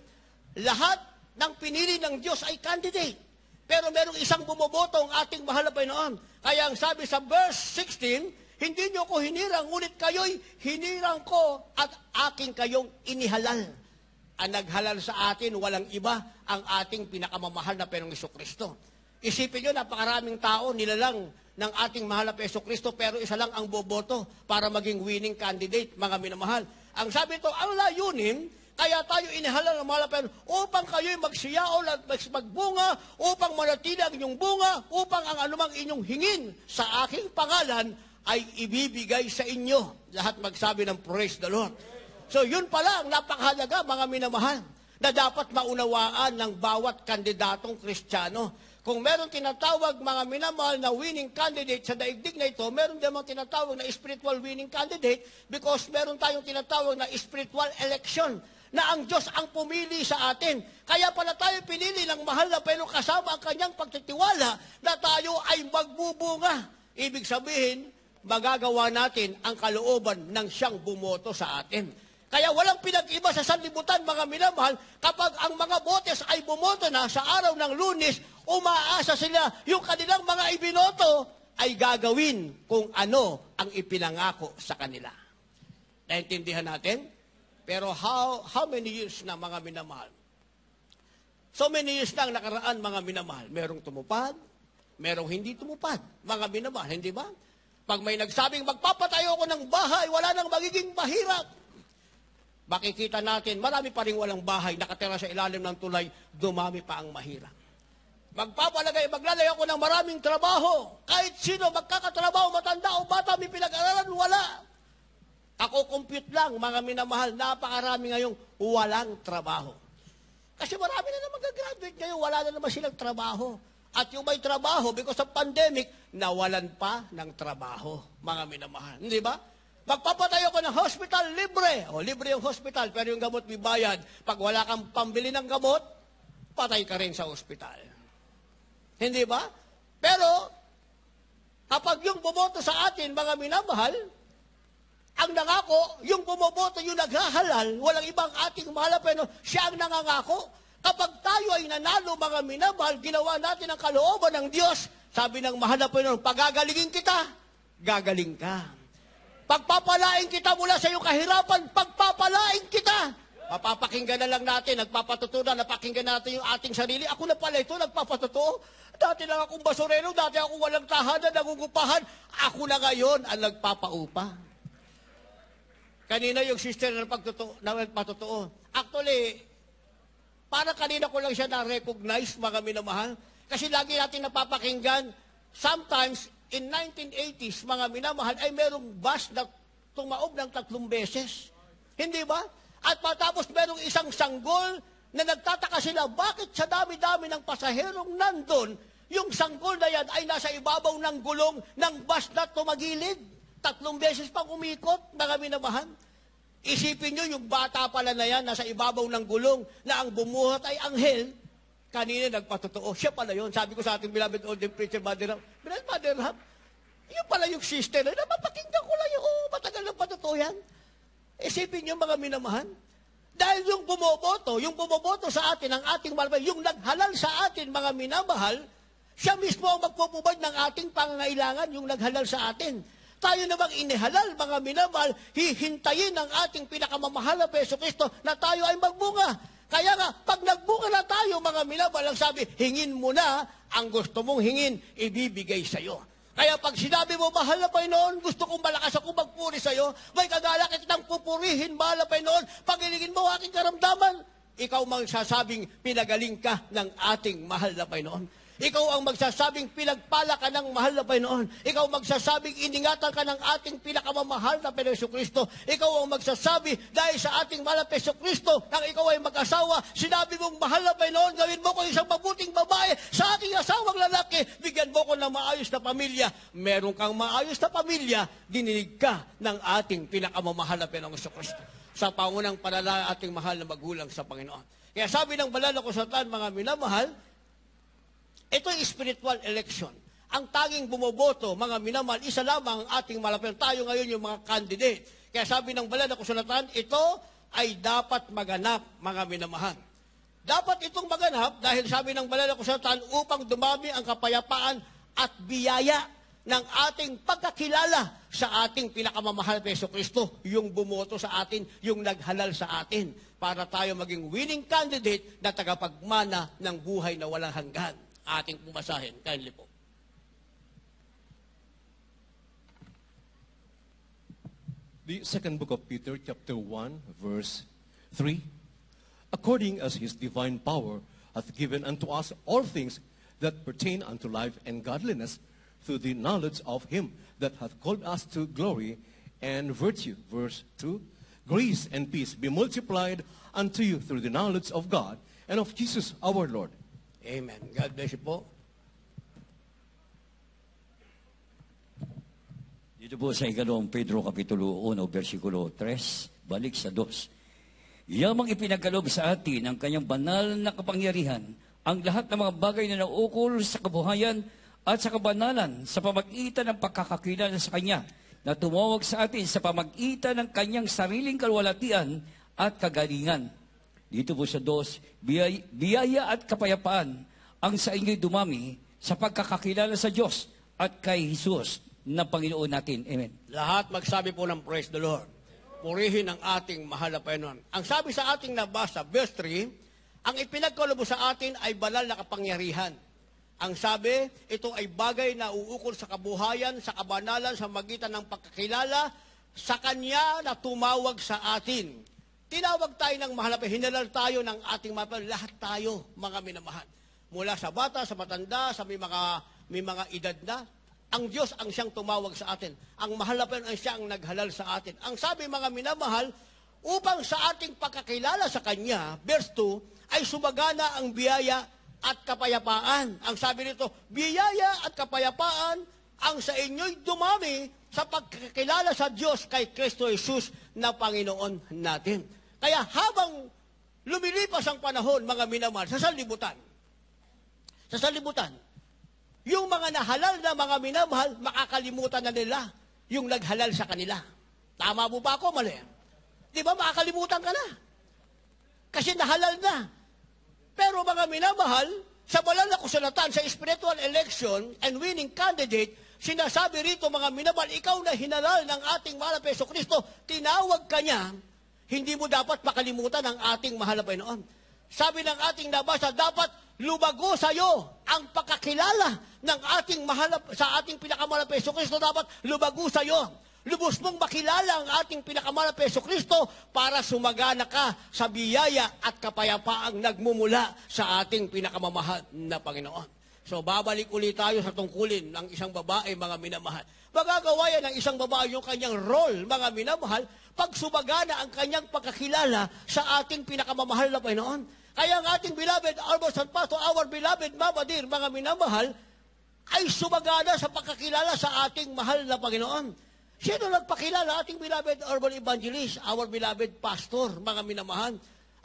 Lahat ng pinili ng Diyos ay candidate. Pero merong isang bumoboto ang ating mahal na Panginoon. Kaya ang sabi sa verse 16, hindi niyo ko hinirang, ngunit kayo'y hinirang ko at aking kayong inihalal. Ang naghalal sa atin, walang iba, ang ating pinakamamahal na Panginoong Iso Kristo. Isipin niyo, napakaraming tao nilalang ng ating mahal na Peso Kristo, pero isa lang ang boboto para maging winning candidate, mga minamahal. Ang sabi ito, ang layunin, kaya tayo inihalal ng malapan upang kayo'y magsiyaol at magbunga, upang manatili ang inyong bunga, upang ang anumang inyong hingin sa aking pangalan ay ibibigay sa inyo. Lahat magsabi ng praise the Lord. So yun pala ang napakahalaga mga minamahal na dapat maunawaan ng bawat kandidatong kristyano. Kung meron tinatawag mga minamahal na winning candidate sa daigdig na ito, meron din mga tinatawag na spiritual winning candidate because meron tayong tinatawag na spiritual election na ang Diyos ang pumili sa atin. Kaya pala tayo pinili ng mahal na pero kasama ang kanyang pagtitiwala na tayo ay magbubunga. Ibig sabihin, magagawa natin ang kalooban ng siyang bumoto sa atin. Kaya walang pinag-iba sa sanlibutan, mga minamahal, kapag ang mga botes ay bumoto na sa araw ng lunes, umaasa sila yung kanilang mga ibinoto ay gagawin kung ano ang ipinangako sa kanila. Naintindihan natin? Pero how, how many years na, mga minamahal? So many years na ang nakaraan, mga minamahal. Merong tumupad, merong hindi tumupad. Mga minamahal, hindi ba? Pag may nagsabing magpapatayo ako ng bahay, wala nang magiging mahirap. Makikita natin, marami pa rin walang bahay, nakatira sa ilalim ng tulay, dumami pa ang mahirap. Magpapalagay, maglalayo ako ng maraming trabaho. Kahit sino, magkakatrabaho, matanda o bata, may pinag-aralan, wala. Ako compute lang, mga minamahal, napakarami ngayong walang trabaho. Kasi marami na naman gagraduate ngayon, wala na naman silang trabaho. At yung may trabaho, because of pandemic, nawalan pa ng trabaho, mga minamahal. Hindi ba? Magpapatayo ko ng hospital, libre. O, libre yung hospital, pero yung gamot may bayad. Pag wala kang pambili ng gamot, patay ka rin sa hospital. Hindi ba? Pero, kapag yung bumoto sa atin, mga minamahal, ang nangako, yung bumoboto, yung naghahalal, walang ibang ating mahal pero siya ang nangangako, Kapag tayo ay nanalo, mga minamahal, ginawa natin ang kalooban ng Diyos. Sabi ng mahal na Panginoon, pagagalingin kita, gagaling ka. Pagpapalain kita mula sa iyong kahirapan, pagpapalain kita. Mapapakinggan na lang natin, nagpapatutunan, napakinggan natin yung ating sarili. Ako na pala ito, nagpapatutuo. Dati lang akong basurero, dati ako walang tahanan, nagugupahan. Ako na ngayon ang nagpapaupa. Kanina yung sister na, pagtutuo, na nagpatutuo. Actually, para kanina ko lang siya na-recognize, mga minamahal. Kasi lagi natin napapakinggan, sometimes in 1980s, mga minamahal, ay merong bus na tumaob ng tatlong beses. Hindi ba? At matapos merong isang sanggol na nagtataka sila, bakit sa dami-dami ng pasaherong nandun, yung sanggol na yan ay nasa ibabaw ng gulong ng bus na tumagilid? Tatlong beses pang umikot, mga minamahal. Isipin nyo, yung bata pala na yan, nasa ibabaw ng gulong, na ang bumuhat ay anghel, kanina nagpatotoo. Siya pala yon. Sabi ko sa ating beloved olden preacher, Mother Ham, Brad Mother Ham, yun pala yung sister. Eh, napapakinggan ko lang yun. Oo, oh, matagal ng patotoo yan. Isipin nyo mga minamahan. Dahil yung bumoboto, yung bumoboto sa atin, ang ating malabay, yung naghalal sa atin, mga minamahal, siya mismo ang magpupubad ng ating pangangailangan, yung naghalal sa atin. Tayo na bang inihalal, mga minamahal, hihintayin ang ating pinakamamahal na Peso Kristo na tayo ay magbunga. Kaya nga, pag nagbunga na tayo, mga minamahal, ang sabi, hingin mo na ang gusto mong hingin, ibibigay sa iyo. Kaya pag sinabi mo, mahal na Panginoon, gusto kong malakas ako magpuri sa iyo, may kagala kitang pupurihin, mahal na Panginoon, pagilingin mo aking karamdaman, ikaw mang sasabing pinagaling ka ng ating mahal na Panginoon. Ikaw ang magsasabing pinagpala ka ng mahal na Panginoon. Ikaw magsasabing iningatan ka ng ating pinakamamahal na Panginoon Kristo. Ikaw ang magsasabi dahil sa ating mahal na Panginoon Kristo nang ikaw ay mag-asawa, sinabi mong mahal na Panginoon, gawin mo ko isang mabuting babae sa aking asawang lalaki. Bigyan mo ko ng maayos na pamilya. Meron kang maayos na pamilya, dinilig ka ng ating pinakamamahal na Panginoon Kristo. Sa pangunang panalala ating mahal na magulang sa Panginoon. Kaya sabi ng balala ko sa mga minamahal, ito ay spiritual election. Ang tanging bumoboto, mga minamahal, isa lamang ang ating malapit tayo ngayon yung mga candidate. Kaya sabi ng Bala na Kusunatan, ito ay dapat maganap, mga minamahal. Dapat itong maganap dahil sabi ng Bala na Kusunatan, upang dumami ang kapayapaan at biyaya ng ating pagkakilala sa ating pinakamamahal Peso Kristo, yung bumoto sa atin, yung naghalal sa atin, para tayo maging winning candidate na tagapagmana ng buhay na walang hanggan. ating pumasahin. Kindly po. The second book of Peter, chapter 1, verse 3. According as his divine power hath given unto us all things that pertain unto life and godliness, through the knowledge of him that hath called us to glory and virtue. Verse 2. Grace and peace be multiplied unto you through the knowledge of God and of Jesus our Lord Amen. God bless you po. Dito po sa ikalawang Pedro Kapitulo 1, versikulo 3, balik sa 2. Yamang ipinagkalob sa atin ang kanyang banal na kapangyarihan, ang lahat ng mga bagay na naukol sa kabuhayan at sa kabanalan sa pamagitan ng pagkakakilala sa Kanya na tumawag sa atin sa pamagitan ng Kanyang sariling kalwalatian at kagalingan dito po sa dos, biyaya, biyaya at kapayapaan ang sa inyo'y dumami sa pagkakakilala sa Diyos at kay Jesus na Panginoon natin. Amen. Lahat magsabi po ng praise the Lord. Purihin ang ating mahal na Panginoon. Ang sabi sa ating nabasa, verse 3, ang ipinagkalubo sa atin ay banal na kapangyarihan. Ang sabi, ito ay bagay na uukol sa kabuhayan, sa kabanalan, sa magitan ng pagkakilala, sa Kanya na tumawag sa atin Tinawag tayo ng mahal na eh, hinalal tayo ng ating mga lahat tayo, mga minamahal. Mula sa bata, sa matanda, sa may mga, may mga edad na, ang Diyos ang siyang tumawag sa atin. Ang mahal na ang siya ang naghalal sa atin. Ang sabi mga minamahal, upang sa ating pagkakilala sa Kanya, verse 2, ay sumagana ang biyaya at kapayapaan. Ang sabi nito, biyaya at kapayapaan ang sa inyo'y dumami sa pagkakilala sa Diyos kay Kristo Jesus na Panginoon natin. Kaya habang lumilipas ang panahon, mga minamahal, sa sanlibutan, sa sanlibutan, yung mga nahalal na mga minamahal, makakalimutan na nila yung naghalal sa kanila. Tama po ba ako? Mali. Di ba makakalimutan ka na? Kasi nahalal na. Pero mga minamahal, sa banal na kusulatan, sa spiritual election and winning candidate, sinasabi rito mga minamahal, ikaw na hinalal ng ating mahal na Peso Kristo, tinawag ka niya hindi mo dapat makalimutan ang ating mahal na Panginoon. Sabi ng ating nabasa, dapat lumago sa iyo ang pakakilala ng ating mahal sa ating pinakamahal na Peso Kristo. Dapat lumago sa iyo. Lubos mong makilala ang ating pinakamahal na Peso Kristo para sumagana ka sa biyaya at kapayapaang nagmumula sa ating pinakamamahal na Panginoon. So babalik ulit tayo sa tungkulin ng isang babae, mga minamahal. Magagawa yan ng isang babae yung kanyang role, mga minamahal, pagsubagana ang kanyang pagkakilala sa ating pinakamamahal na Panginoon. Kaya ang ating beloved Arbor San Pato, our beloved Mama Dear, mga minamahal, ay sumagana sa pagkakilala sa ating mahal na Panginoon. Sino nagpakilala? Ating beloved urban evangelist, our beloved pastor, mga minamahan.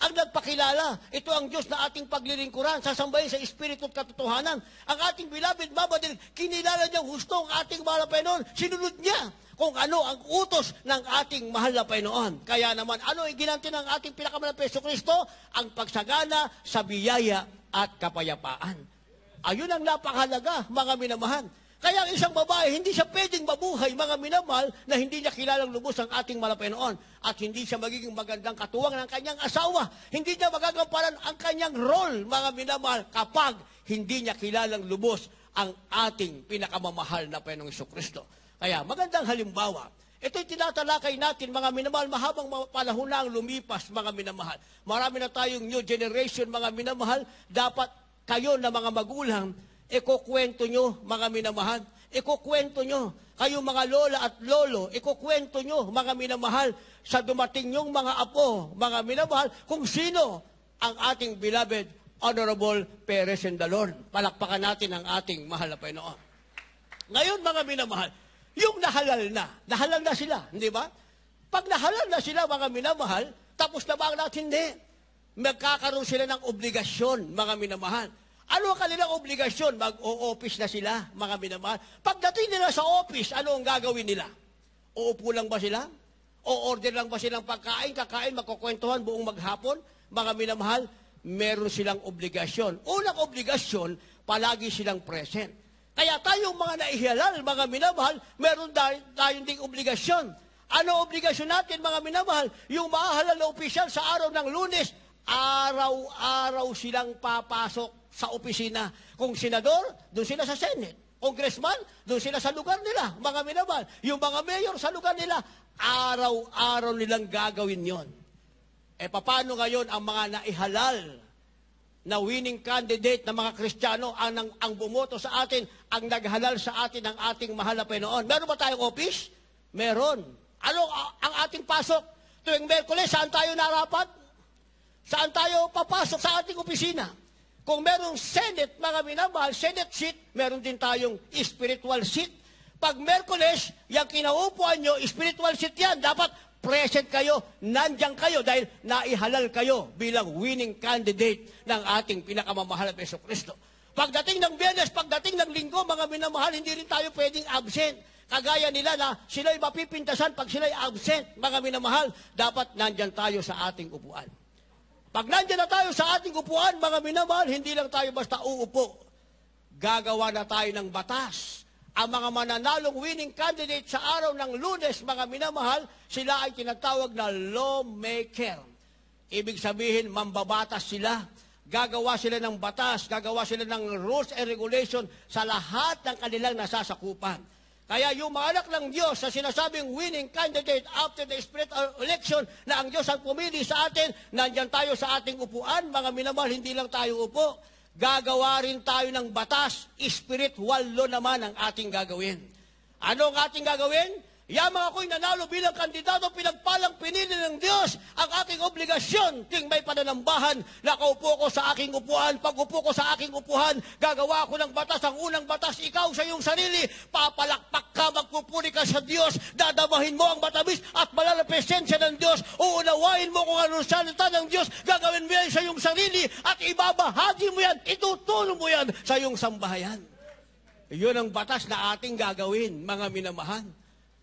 Ang nagpakilala, ito ang Diyos na ating paglilingkuran, sasambahin sa Espiritu at katotohanan. Ang ating beloved Mama Dear, kinilala niya husto ang ating mahal na Panginoon, sinunod niya kung ano ang utos ng ating mahal na Panginoon. Kaya naman, ano ang iginanti ng ating pinakamahal na Peso Kristo? Ang pagsagana sa biyaya at kapayapaan. Ayun ang napakahalaga, mga minamahal. Kaya ang isang babae, hindi siya pwedeng mabuhay, mga minamahal, na hindi niya kilalang lubos ang ating noon. At hindi siya magiging magandang katuwang ng kanyang asawa. Hindi niya magagampanan ang kanyang role, mga minamahal, kapag hindi niya kilalang lubos ang ating pinakamamahal na Panginoong Kristo. Kaya magandang halimbawa, ito'y tinatalakay natin mga minamahal, mahabang panahon na ang lumipas mga minamahal. Marami na tayong new generation mga minamahal, dapat kayo na mga magulang, ikukwento nyo mga minamahal, ikukwento nyo, kayo mga lola at lolo, ikukwento nyo mga minamahal sa dumating nyong mga apo, mga minamahal, kung sino ang ating beloved Honorable Perez and the Lord. Palakpakan natin ang ating mahal na Panginoon. Ngayon mga minamahal, yung nahalal na, nahalal na sila, hindi ba? Pag nahalal na sila, mga minamahal, tapos na ba ang lahat? Hindi. Magkakaroon sila ng obligasyon, mga minamahal. Ano ang kanilang obligasyon? Mag-o-office na sila, mga minamahal. Pagdating nila sa office, ano ang gagawin nila? Uupo lang ba sila? O order lang ba silang pagkain, kakain, magkukwentuhan buong maghapon? Mga minamahal, meron silang obligasyon. Unang obligasyon, palagi silang present. Kaya tayong mga naihalal, mga minamahal, meron tayong ding obligasyon. Ano obligasyon natin, mga minamahal? Yung maahalal na opisyal sa araw ng lunes, araw-araw silang papasok sa opisina. Kung senador, doon sila sa Senate. Congressman, doon sila sa lugar nila, mga minamahal. Yung mga mayor sa lugar nila, araw-araw nilang gagawin yon. E eh, paano ngayon ang mga naihalal na winning candidate ng mga Kristiyano ang, ang, ang bumoto sa atin, ang naghalal sa atin ng ating mahal na Panginoon. Meron ba tayong office? Meron. Ano ang ating pasok? Tuwing Merkulis, saan tayo narapat? Saan tayo papasok sa ating opisina? Kung merong Senate, mga minamahal, Senate seat, meron din tayong spiritual seat. Pag Merkulis, yung kinaupuan nyo, spiritual seat yan. Dapat present kayo, nandiyan kayo dahil naihalal kayo bilang winning candidate ng ating pinakamamahal na Peso Kristo. Pagdating ng Biyernes, pagdating ng Linggo, mga minamahal, hindi rin tayo pwedeng absent. Kagaya nila na sila'y mapipintasan pag sila'y absent, mga minamahal, dapat nandyan tayo sa ating upuan. Pag nandyan na tayo sa ating upuan, mga minamahal, hindi lang tayo basta uupo. Gagawa na tayo ng batas ang mga mananalong winning candidate sa araw ng lunes, mga minamahal, sila ay tinatawag na lawmaker. Ibig sabihin, mambabatas sila. Gagawa sila ng batas, gagawa sila ng rules and regulation sa lahat ng kanilang nasasakupan. Kaya yumalak ng Diyos sa sinasabing winning candidate after the spirit election na ang Diyos ang pumili sa atin, nandyan tayo sa ating upuan, mga minamahal, hindi lang tayo upo gagawa rin tayo ng batas. Spiritual law naman ang ating gagawin. Ano ang ating gagawin? Yamang ako'y nanalo bilang kandidato, pinagpalang pinili ng Diyos ang aking obligasyon. Ting may pananambahan, nakaupo ko sa aking upuan, pagupo ko sa aking upuan, gagawa ko ng batas, ang unang batas, ikaw sa iyong sarili, papalakpak ka, magpupuri ka sa Diyos, dadamahin mo ang batamis at presensya ng Diyos, uunawain mo kung anong salita ng Diyos, gagawin mo yan sa iyong sarili at ibabahagi mo yan, itutulong mo yan sa iyong sambahayan. Yun ang batas na ating gagawin, mga minamahal.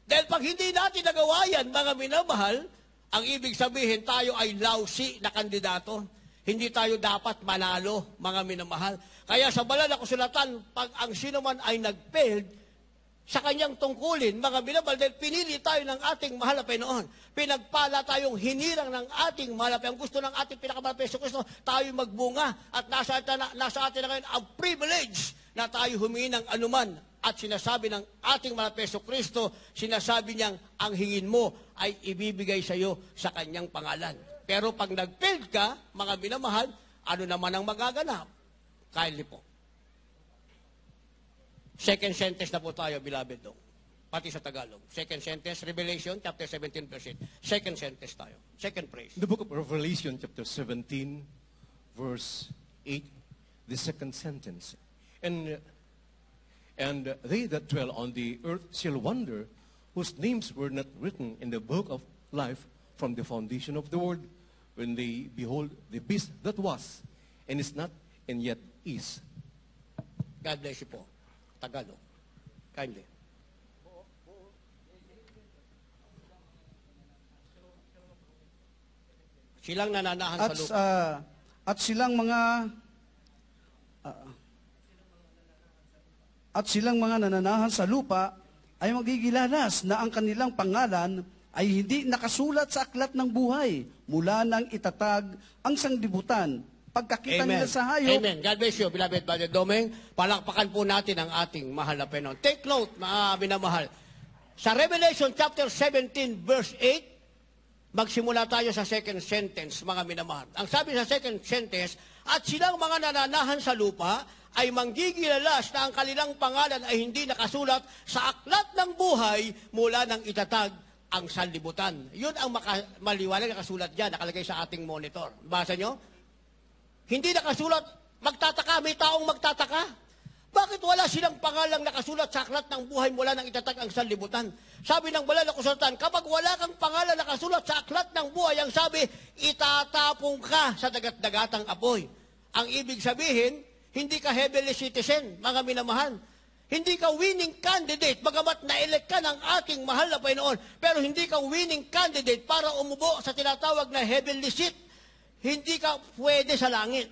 Dahil pag hindi natin nagawa yan, mga minamahal, ang ibig sabihin tayo ay lousy na kandidato. Hindi tayo dapat manalo, mga minamahal. Kaya sa banal na kasulatan, pag ang sinuman ay nag sa kanyang tungkulin, mga binabal, dahil pinili tayo ng ating mahal na Panginoon. Pinagpala tayong hinirang ng ating mahal Ang Gusto ng ating pinakamahal na Kristo, tayo magbunga at nasa, na, nasa atin na ngayon ang privilege na tayo humingi ng anuman at sinasabi ng ating mahal na Kristo, sinasabi niyang ang hingin mo ay ibibigay sa iyo sa kanyang pangalan. Pero pag nag ka, mga binamahal, ano naman ang magaganap? Kindly po. Second sentence na po tayo, beloved dog. Pati sa Tagalog. Second sentence, Revelation chapter 17 verse 8. Second sentence tayo. Second phrase. The book of Revelation chapter 17 verse 8, the second sentence. And and they that dwell on the earth shall wonder whose names were not written in the book of life from the foundation of the world when they behold the beast that was and is not and yet is. God bless you po. Tagalog. Kindly. Silang nananahan at, sa lupa. Uh, at silang mga uh, at silang mga nananahan sa lupa ay magigilalas na ang kanilang pangalan ay hindi nakasulat sa aklat ng buhay mula nang itatag ang sangdibutan pagkakita Amen. nila sa hayop. Amen. God bless you, beloved Brother Domeng. Palakpakan po natin ang ating mahal na penon. Take note, mga minamahal. Sa Revelation chapter 17, verse 8, magsimula tayo sa second sentence, mga minamahal. Ang sabi sa second sentence, at silang mga nananahan sa lupa ay manggigilalas na ang kanilang pangalan ay hindi nakasulat sa aklat ng buhay mula ng itatag ang sanlibutan. Yun ang maka- maliwanag na kasulat dyan, nakalagay sa ating monitor. Basa nyo? Hindi nakasulat. Magtataka, may taong magtataka. Bakit wala silang pangalang nakasulat sa aklat ng buhay mula nang itatag ang sanlibutan? Sabi ng banal na kasulatan, kapag wala kang pangalan nakasulat sa aklat ng buhay, ang sabi, itatapong ka sa dagat-dagatang apoy. Ang ibig sabihin, hindi ka heavenly citizen, mga minamahal. Hindi ka winning candidate, bagamat na-elect ka ng aking mahal na Panginoon, pero hindi ka winning candidate para umubo sa tinatawag na heavenly seat hindi ka pwede sa langit.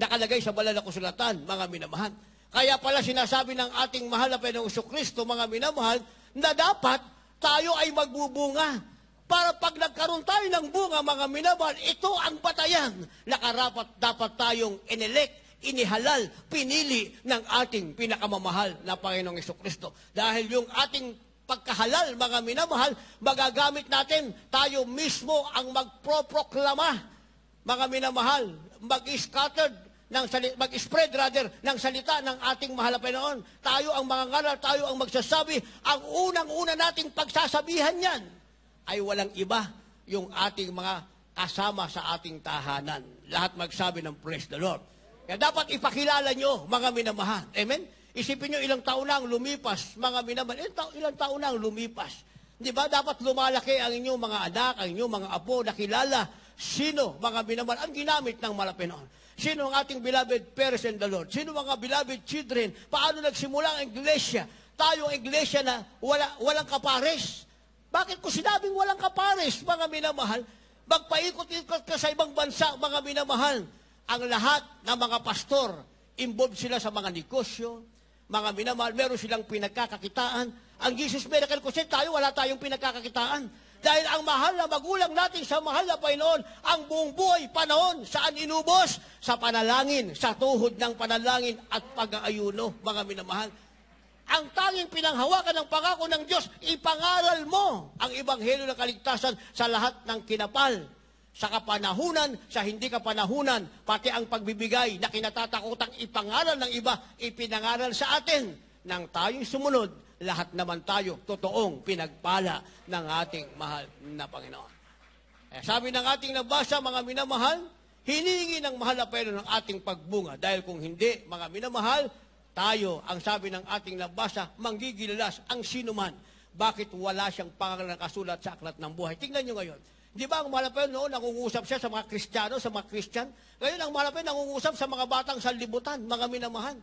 Nakalagay sa banal na kasulatan, mga minamahal. Kaya pala sinasabi ng ating mahal na Panginoong Kristo, mga minamahal, na dapat tayo ay magbubunga. Para pag nagkaroon tayo ng bunga, mga minamahal, ito ang batayan Nakarapat dapat tayong inelect inihalal, pinili ng ating pinakamamahal na Panginoong Kristo. Dahil yung ating pagkahalal, mga minamahal, magagamit natin, tayo mismo ang magproproklama mga minamahal, mag-scattered, ng sali- mag-spread rather ng salita ng ating mahal na Panginoon. Tayo ang mga ngaral, tayo ang magsasabi. Ang unang-una nating pagsasabihan niyan ay walang iba yung ating mga kasama sa ating tahanan. Lahat magsabi ng praise the Lord. Kaya dapat ipakilala nyo, mga minamahal. Amen? Isipin nyo ilang taon na ang lumipas, mga minamahal. Ilang, ta- ilang taon na ang lumipas. Di ba? Dapat lumalaki ang inyong mga anak, ang inyong mga apo, nakilala Sino mga minamahal ang ginamit ng Malapinon? Sino ang ating beloved parents and the Lord? Sino mga beloved children? Paano nagsimula ang iglesia? Tayo ang iglesia na wala, walang kapares. Bakit ko sinabing walang kapares, mga minamahal? Magpaikot-ikot ka sa ibang bansa, mga minamahal. Ang lahat ng mga pastor, involved sila sa mga negosyo, mga minamahal, meron silang pinagkakakitaan. Ang Jesus Miracle Crusade, tayo wala tayong pinagkakakitaan. Dahil ang mahal na magulang natin sa mahal na Panginoon, ang buong buhay panahon, saan inubos? Sa panalangin, sa tuhod ng panalangin at pag-aayuno, mga minamahal. Ang tanging pinanghawakan ng pangako ng Diyos, ipangaral mo ang Ebanghelyo ng Kaligtasan sa lahat ng kinapal. Sa kapanahunan, sa hindi kapanahunan, pati ang pagbibigay na kinatatakotang ipangaral ng iba, ipinangaral sa atin nang tayo'y sumunod lahat naman tayo totoong pinagpala ng ating mahal na Panginoon. Eh, sabi ng ating nabasa, mga minamahal, hiningi ng mahal na pero ng ating pagbunga. Dahil kung hindi, mga minamahal, tayo, ang sabi ng ating nabasa, manggigilalas ang sinuman. Bakit wala siyang pangalan kasulat sa aklat ng buhay? Tingnan nyo ngayon. Di ba ang malapay noon, nangungusap siya sa mga Kristiyano, sa mga Christian? Ngayon, ang malapay nangungusap sa mga batang sanlibutan, mga minamahan.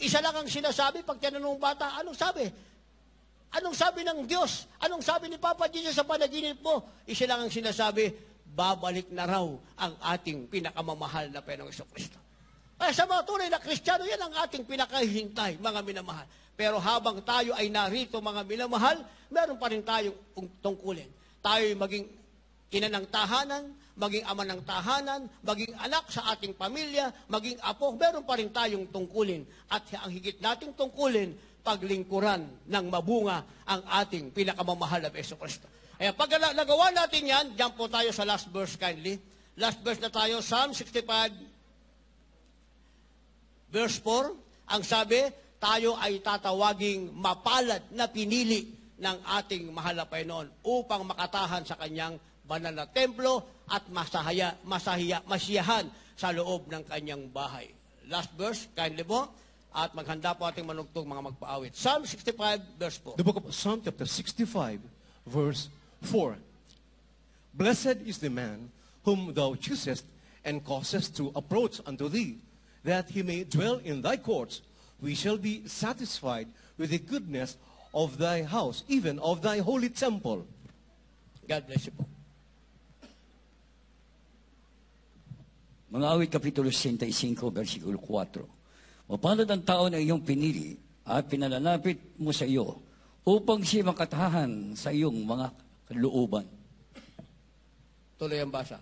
Isa lang ang sinasabi pag tinanong bata, anong sabi? Anong sabi ng Diyos? Anong sabi ni Papa Jesus sa panaginip mo? Isa lang ang sinasabi, babalik na raw ang ating pinakamamahal na Panginoong Kristo. Kaya ah, sa mga tunay na Kristiyano, yan ang ating pinakahintay, mga minamahal. Pero habang tayo ay narito, mga minamahal, meron pa rin tayong tungkulin. Tayo'y maging ina ng tahanan, maging ama ng tahanan, maging anak sa ating pamilya, maging apo, meron pa rin tayong tungkulin. At ang higit nating tungkulin paglingkuran ng mabunga ang ating pinakamamahal na Beso Kristo. Kaya pag nagawa natin yan, jump po tayo sa last verse kindly. Last verse na tayo, Psalm 65, verse 4. Ang sabi, tayo ay tatawaging mapalad na pinili ng ating mahal na Panginoon upang makatahan sa kanyang banal na templo at masahaya, masahiya, masiyahan sa loob ng kanyang bahay. Last verse, kindly po at maghanda po ating manugtog mga magpaawit. Psalm 65 verse 4. The book of Psalm chapter 65 verse 4. Blessed is the man whom thou choosest and causest to approach unto thee, that he may dwell in thy courts. We shall be satisfied with the goodness of thy house, even of thy holy temple. God bless you po. Mga awit Kapitulo 65, versikulo 4. Mapalad ang tao na iyong pinili at pinalalapit mo sa iyo upang siya makatahan sa iyong mga kalooban. Tuloy ang basa.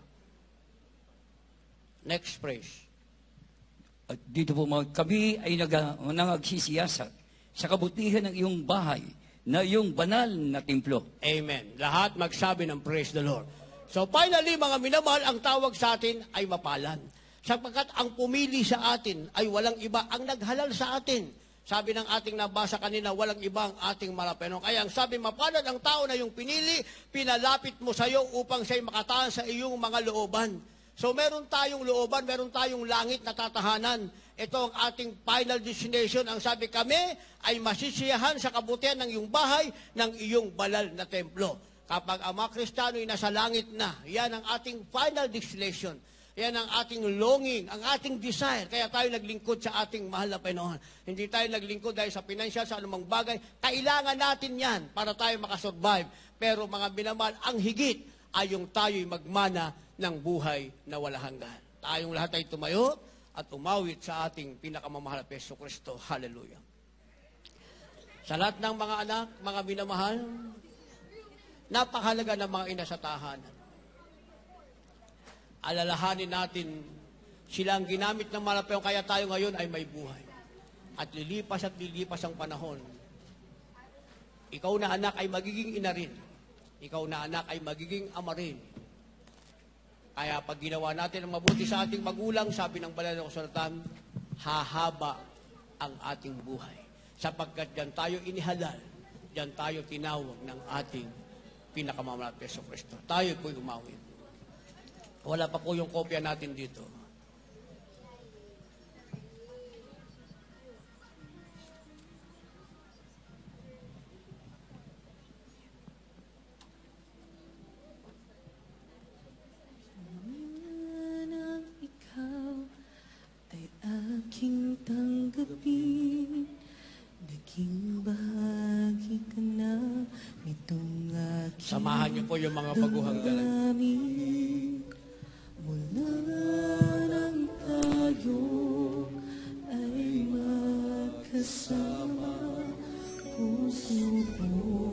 Next phrase. At dito po mga, kami ay nag, nangagsisiyasat sa kabutihan ng iyong bahay na iyong banal na templo. Amen. Lahat magsabi ng praise the Lord. So finally, mga minamahal, ang tawag sa atin ay mapalan. Sapagkat ang pumili sa atin ay walang iba ang naghalal sa atin. Sabi ng ating nabasa kanina, walang iba ang ating malapenong. Kaya ang sabi, mapalad ang tao na yung pinili, pinalapit mo sa iyo upang siya'y makataan sa iyong mga looban. So meron tayong looban, meron tayong langit na tatahanan. Ito ang ating final destination. Ang sabi kami ay masisiyahan sa kabutihan ng iyong bahay, ng iyong balal na templo. Kapag ang mga Kristiyano'y nasa langit na, yan ang ating final destination. Yan ang ating longing, ang ating desire. Kaya tayo naglingkod sa ating mahal na Panginoon. Hindi tayo naglingkod dahil sa financial, sa anumang bagay. Kailangan natin yan para tayo makasurvive. Pero mga minamahal, ang higit ay yung tayo'y magmana ng buhay na wala hanggan. Tayong lahat ay tumayo at umawit sa ating pinakamamahal na Peso Kristo. Hallelujah. Sa lahat ng mga anak, mga minamahal, napakahalaga ng mga ina sa tahanan alalahanin natin, sila ang ginamit ng malapayong kaya tayo ngayon ay may buhay. At lilipas at lilipas ang panahon. Ikaw na anak ay magiging ina rin. Ikaw na anak ay magiging ama rin. Kaya pag ginawa natin ang mabuti sa ating magulang, sabi ng Balay ng Sultan, hahaba ang ating buhay. Sapagkat diyan tayo inihalal, diyan tayo tinawag ng ating pinakamamalat Peso Kristo. Tayo po'y umawit. Wala pa po yung kopya natin dito. Samahan niyo po yung mga baguhang galang. tayo ay magkasama puso ko.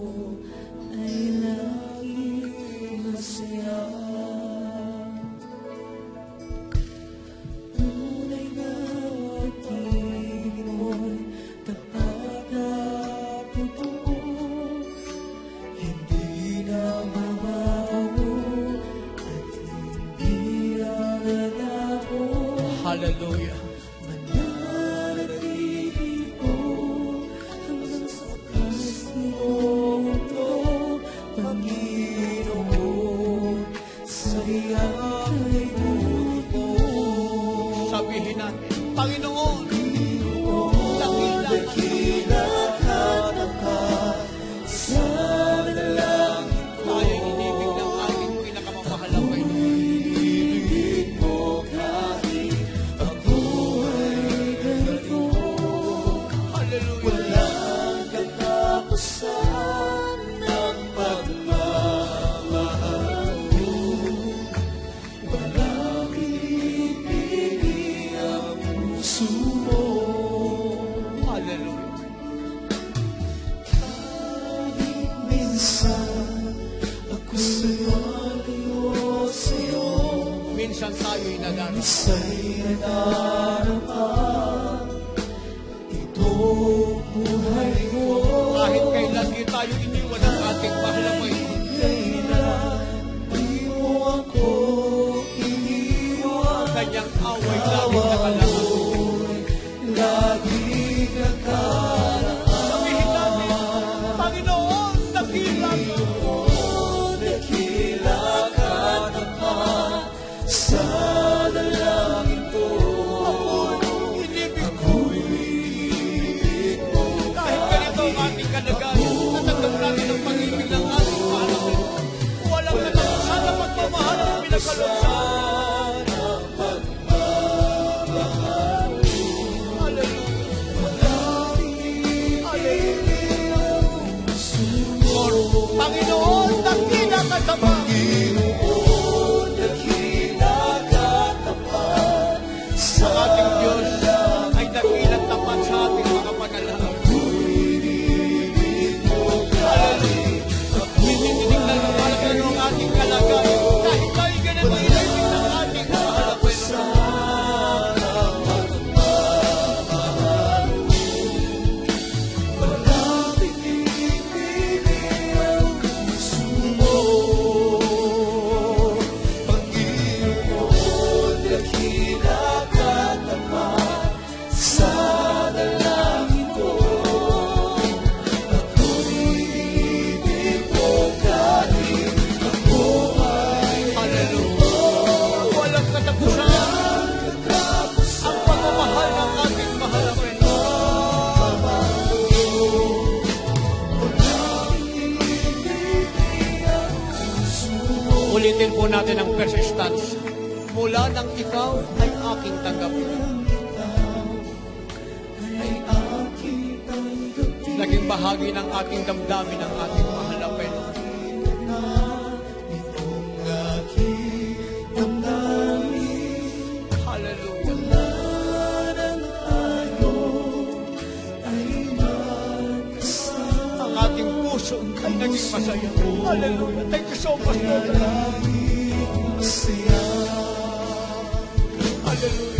Ulitin po natin ang persistence. Mula nang ikaw ay aking tanggapin. Naging bahagi ng ating damdamin ang ating mga. naging masaya. Hallelujah. Thank you so much, Lord. Hallelujah.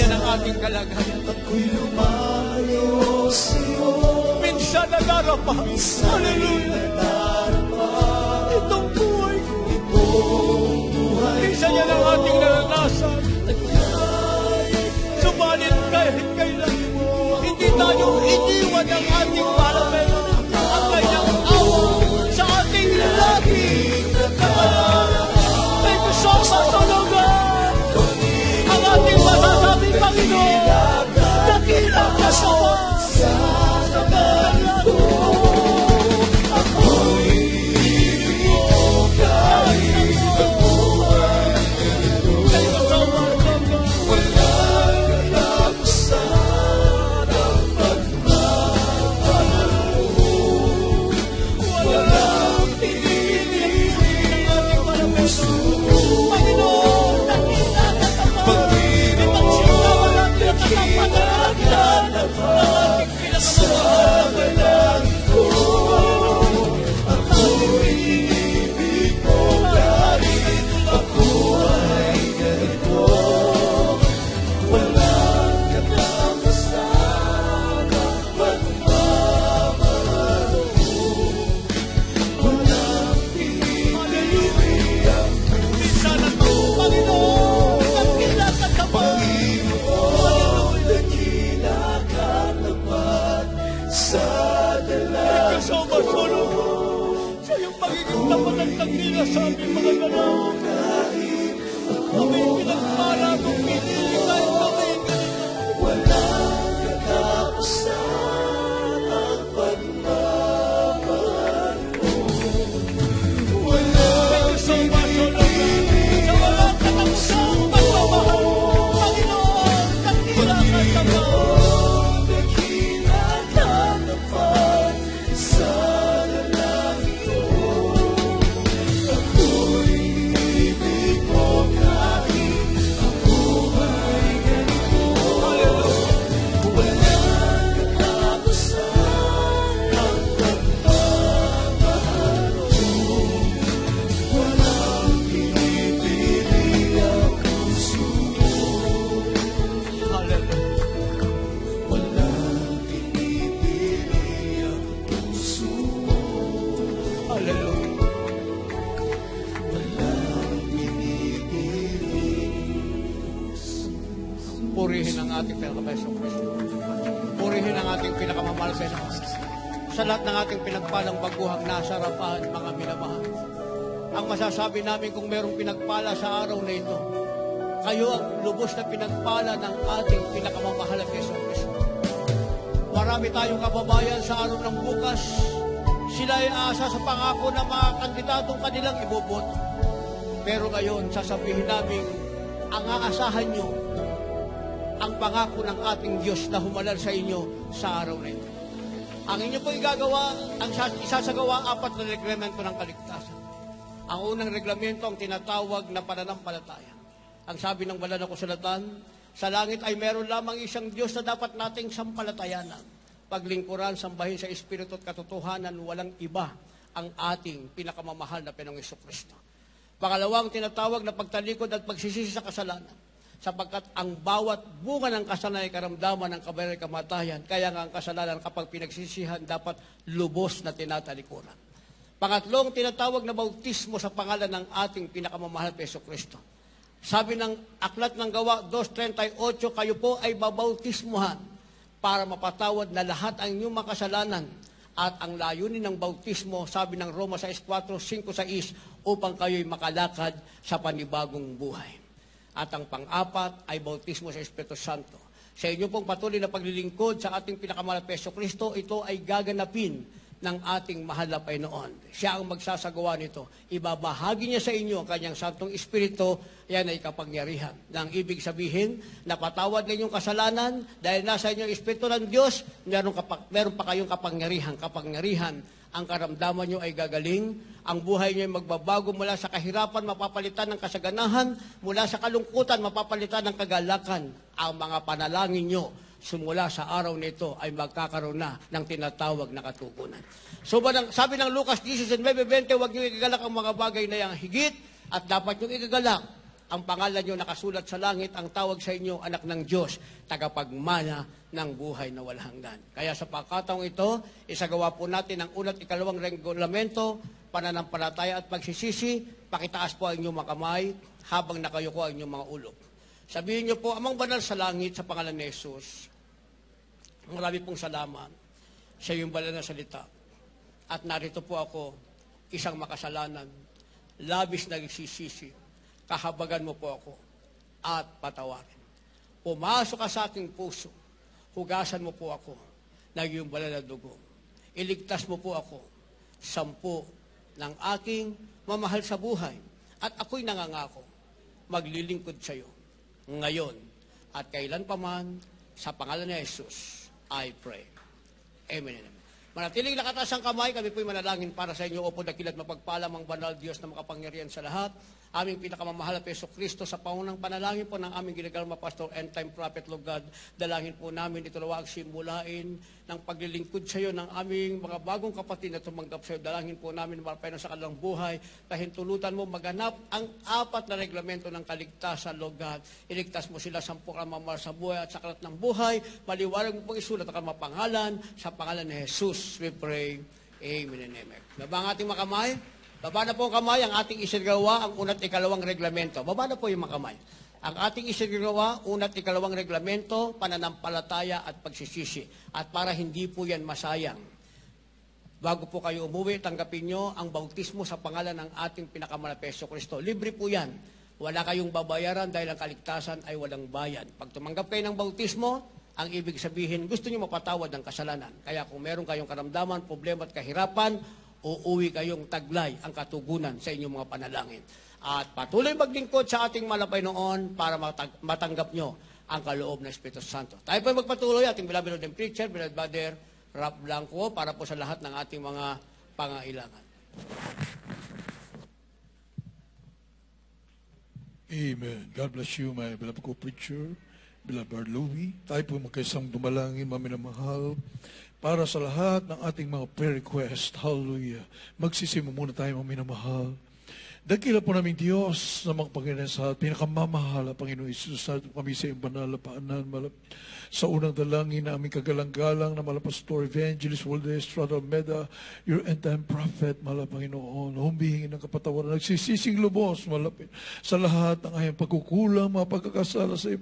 ganyan ang ating kalagayan. Ako'y lumayo sa'yo. Minsan nadarapa. Minsan Hallelujah. nadarapa. Itong buhay Itong buhay Minsan yan ang ating naranasan. 手。lahat ng ating pinagpalang baguhang nasa harapan, mga minamahal. Ang masasabi namin kung merong pinagpala sa araw na ito, kayo ang lubos na pinagpala ng ating pinakamamahal at Yeso Cristo. Marami tayong kababayan sa araw ng bukas. Sila ay asa sa pangako ng mga kandidatong kanilang ibobot. Pero ngayon, sasabihin namin, ang aasahan nyo, ang pangako ng ating Diyos na humalal sa inyo sa araw na ito. Ang inyo po igagawa, ang isasagawa apat na reglamento ng kaligtasan. Ang unang reglamento ang tinatawag na pananampalataya. Ang sabi ng wala na kusulatan, sa langit ay meron lamang isang Diyos na dapat nating sampalatayanan. Paglingkuran, sambahin sa Espiritu at katotohanan, walang iba ang ating pinakamamahal na Pinong Kristo. Pangalawang tinatawag na pagtalikod at pagsisisi sa kasalanan sapagkat ang bawat bunga ng kasalanan ay karamdaman ng kabayan at kamatayan. Kaya nga ang kasalanan kapag pinagsisihan dapat lubos na tinatalikuran. Pangatlong, tinatawag na bautismo sa pangalan ng ating pinakamamahal na Kristo. Sabi ng Aklat ng Gawa 2.38, kayo po ay babautismuhan para mapatawad na lahat ang inyong makasalanan at ang layunin ng bautismo, sabi ng Roma 6.4, 5.6, upang kayo'y makalakad sa panibagong buhay. At ang pang-apat ay bautismo sa Espiritu Santo. Sa inyo pong patuloy na paglilingkod sa ating pinakamahal Peso Kristo, ito ay gaganapin ng ating mahal na Panginoon. Siya ang magsasagawa nito. Ibabahagi niya sa inyo ang kanyang Santong Espiritu, yan ay kapangyarihan. Nang ibig sabihin, napatawad na inyong kasalanan, dahil nasa inyo Espiritu ng Diyos, meron, kapag, meron pa kayong kapangyarihan, kapangyarihan ang karamdaman nyo ay gagaling, ang buhay nyo ay magbabago mula sa kahirapan, mapapalitan ng kasaganahan, mula sa kalungkutan, mapapalitan ng kagalakan. Ang mga panalangin nyo simula sa araw nito ay magkakaroon na ng tinatawag na katugunan. So sabi ng Lucas 19.20, huwag nyo igagalak ang mga bagay na yung higit at dapat nyo igagalak ang pangalan nyo nakasulat sa langit, ang tawag sa inyo, anak ng Diyos, tagapagmana ng buhay na walang hanggan. Kaya sa pakataong ito, isagawa po natin ang unat ikalawang regulamento, pananampalataya at pagsisisi, pakitaas po ang inyong mga kamay habang nakayuko ang inyong mga ulo. Sabihin niyo po, amang banal sa langit sa pangalan ni Jesus, marami pong salamat sa iyong banal na salita. At narito po ako, isang makasalanan, labis nagsisisi kahabagan mo po ako at patawarin. Pumasok ka sa aking puso, hugasan mo po ako ng iyong banal na dugo. Iligtas mo po ako, sampu ng aking mamahal sa buhay. At ako'y nangangako, maglilingkod sa iyo ngayon at kailan paman sa pangalan ni Jesus, I pray. Amen and amen. Manatiling nakataas ang kamay, kami po'y manalangin para sa inyo, opo, dakilat mapagpalam ang banal Diyos na makapangyarihan sa lahat aming pinakamamahal na Peso Kristo sa paunang panalangin po ng aming ginagalma Pastor and Time Prophet Lord God. Dalangin po namin ito ang simulain ng paglilingkod sa iyo ng aming mga bagong kapatid na tumanggap sa iyo. Dalangin po namin marapay sa kanilang buhay. Kahintulutan mo maganap ang apat na reglamento ng kaligtasan Lord God. Iligtas mo sila sa pukramamar sa buhay at sakrat ng buhay. Maliwarag mo pong isulat at mapangalan sa pangalan ni Jesus. We pray. Amen and amen. Baba ating makamay. Baba na po kamay ang ating isinagawa, ang unat ikalawang reglamento. Baba na po yung mga kamay. Ang ating isinagawa, unat ikalawang reglamento, pananampalataya at pagsisisi. At para hindi po yan masayang. Bago po kayo umuwi, tanggapin nyo ang bautismo sa pangalan ng ating pinakamalapeso Kristo. Libre po yan. Wala kayong babayaran dahil ang kaligtasan ay walang bayan. Pag tumanggap kayo ng bautismo, ang ibig sabihin, gusto niyo mapatawad ng kasalanan. Kaya kung meron kayong karamdaman, problema at kahirapan, uuwi kayong taglay ang katugunan sa inyong mga panalangin. At patuloy maglingkod sa ating malapay noon para matag- matanggap nyo ang kaloob ng Espiritu Santo. Tayo po magpatuloy, ating beloved and preacher, beloved brother, Rap Blanco, para po sa lahat ng ating mga pangailangan. Amen. God bless you, my beloved co-preacher, beloved Louie. Tayo po magkaisang dumalangin, maminamahal para sa lahat ng ating mga prayer request. Hallelujah. Magsisimula muna tayo, mga minamahal. Dakila po namin Diyos na magpagkainan sa pinakamamahal na Panginoon Isus sa kami sa iyong banal na paanan. Malap, sa unang dalangin na aming kagalang-galang na malapastor, evangelist, Walde Estrada Almeda, your end-time prophet, mala Panginoon, humbihingin ng kapatawaran, nagsisising lubos, malapit sa lahat ng ayang pagkukulang, mga pagkakasala sa iyo.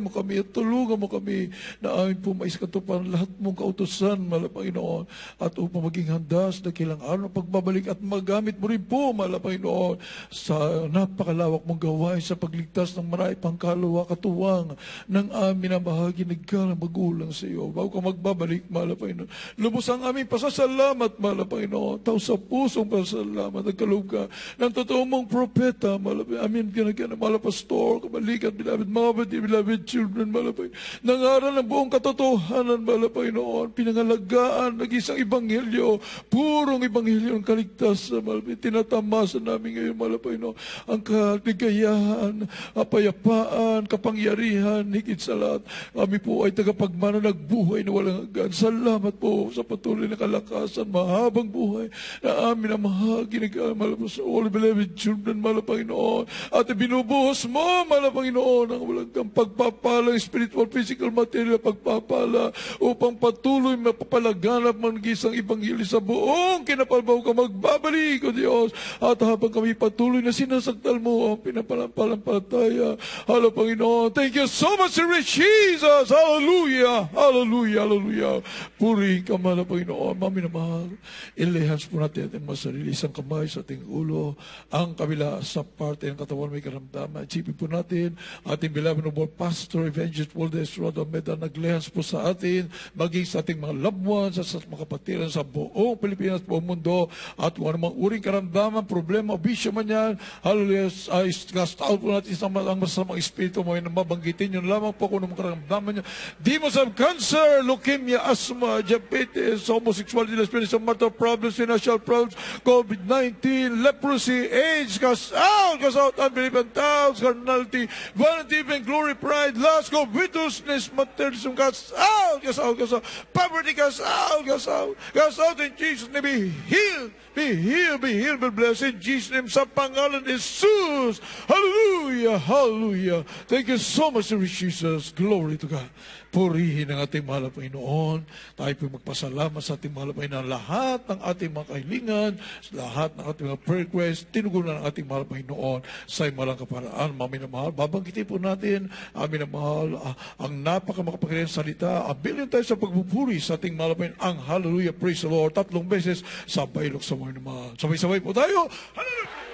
mo kami at tulungan mo kami na amin po maiskatupan lahat mong kautosan, mala Panginoon, at upang maging handas, sa dakilang araw ng pagbabalik at magamit mo rin po, mala Panginoon, Panginoon, sa napakalawak mong gawain sa pagligtas ng marami pang kalwa katuwang ng amin na bahagi nagkarang magulang sa iyo. Bago ka magbabalik, mahal Panginoon. Lubos ang aming pasasalamat, mahal Panginoon. Tao sa pusong pasasalamat, nagkalog ka ng totoo mong propeta, mahal Panginoon. Amin, ganagana, mahal Pastor, kabalikat, beloved, mga batid, beloved children, mahal Panginoon. Nangaral ng buong katotohanan, mahal Panginoon. Pinangalagaan, nag-isang ibanghelyo, purong ibanghelyo ng kaligtasan, mahal Panginoon. Tinatamasan namin namin ngayon, malapay, no? Ang kaligayahan, apayapaan, kapangyarihan, higit sa lahat. Kami po ay tagapagmana, nagbuhay na walang hanggan. Salamat po sa patuloy na kalakasan, mahabang buhay na amin ang mahal, ginagamala po sa all beloved children, malapanginoon. At binubuhos mo, malapanginoon, ang walang hanggang pagpapala, spiritual, physical, material, pagpapala, upang patuloy mapapalaganap man gisang ibang sa buong kinapalbaw ka magbabalik, O Diyos. At habang kami patuloy na sinasaktan mo ang oh, pinapalampalampataya. Hala, Panginoon. Thank you so much, Lord Jesus. Hallelujah. Hallelujah. Hallelujah. Purihin ka man, Panginoon. Mami na mahal. Ilihans po natin ating mga Isang kamay sa ating ulo. Ang kabila sa parte ng katawan may karamdaman. Isipin po natin ating beloved noble pastor, evangelist, Waldes Rodo Meda. Naglihans po sa atin. Maging sa ating mga loved ones, sa mga kapatiran sa buong Pilipinas, buong mundo. At kung anumang uring karamdaman, problema, sakripisyo man yan. Hallelujah. Ay, ah, cast out po natin sa ang masamang espiritu mo. Yung mabanggitin yun lamang po kung makaramdaman niya. Demons of cancer, leukemia, asthma, diabetes, homosexuality, lesbianism, marital problems, financial problems, COVID-19, leprosy, AIDS, cast out, cast out, unbelief and doubts, carnality, vanity, and glory, pride, lust, go, widowsness, materialism, cast out, cast out, cast out, poverty, cast out, cast out, cast out in Jesus' name. Be healed, be healed, be healed, be blessed in Jesus' name. Him sapang Jesus. Hallelujah. Hallelujah. Thank you so much, Jesus. Glory to God. purihin ang ating mahal na Panginoon. Tayo po magpasalamat sa ating mahal na Panginoon. Lahat ng ating mga kailingan, lahat ng ating mga prayer requests, tinugunan ng ating mahal na Panginoon sa imalang kaparaan. Mami na mahal, babangkitin po natin, amin na mahal, ah, ang napakamakapagilang salita. Abilin tayo sa pagpupuri sa ating mahal na Panginoon. Ang hallelujah, praise the Lord. Tatlong beses, sabay luksa mo na mahal. Sabay-sabay po tayo. Hallelujah!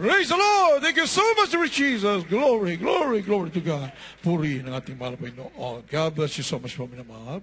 Praise the Lord! Thank you so much, Lord Jesus. Glory, glory, glory to God. Purihin ang ating mahal Panginoon. God bless you so much, Panginoon.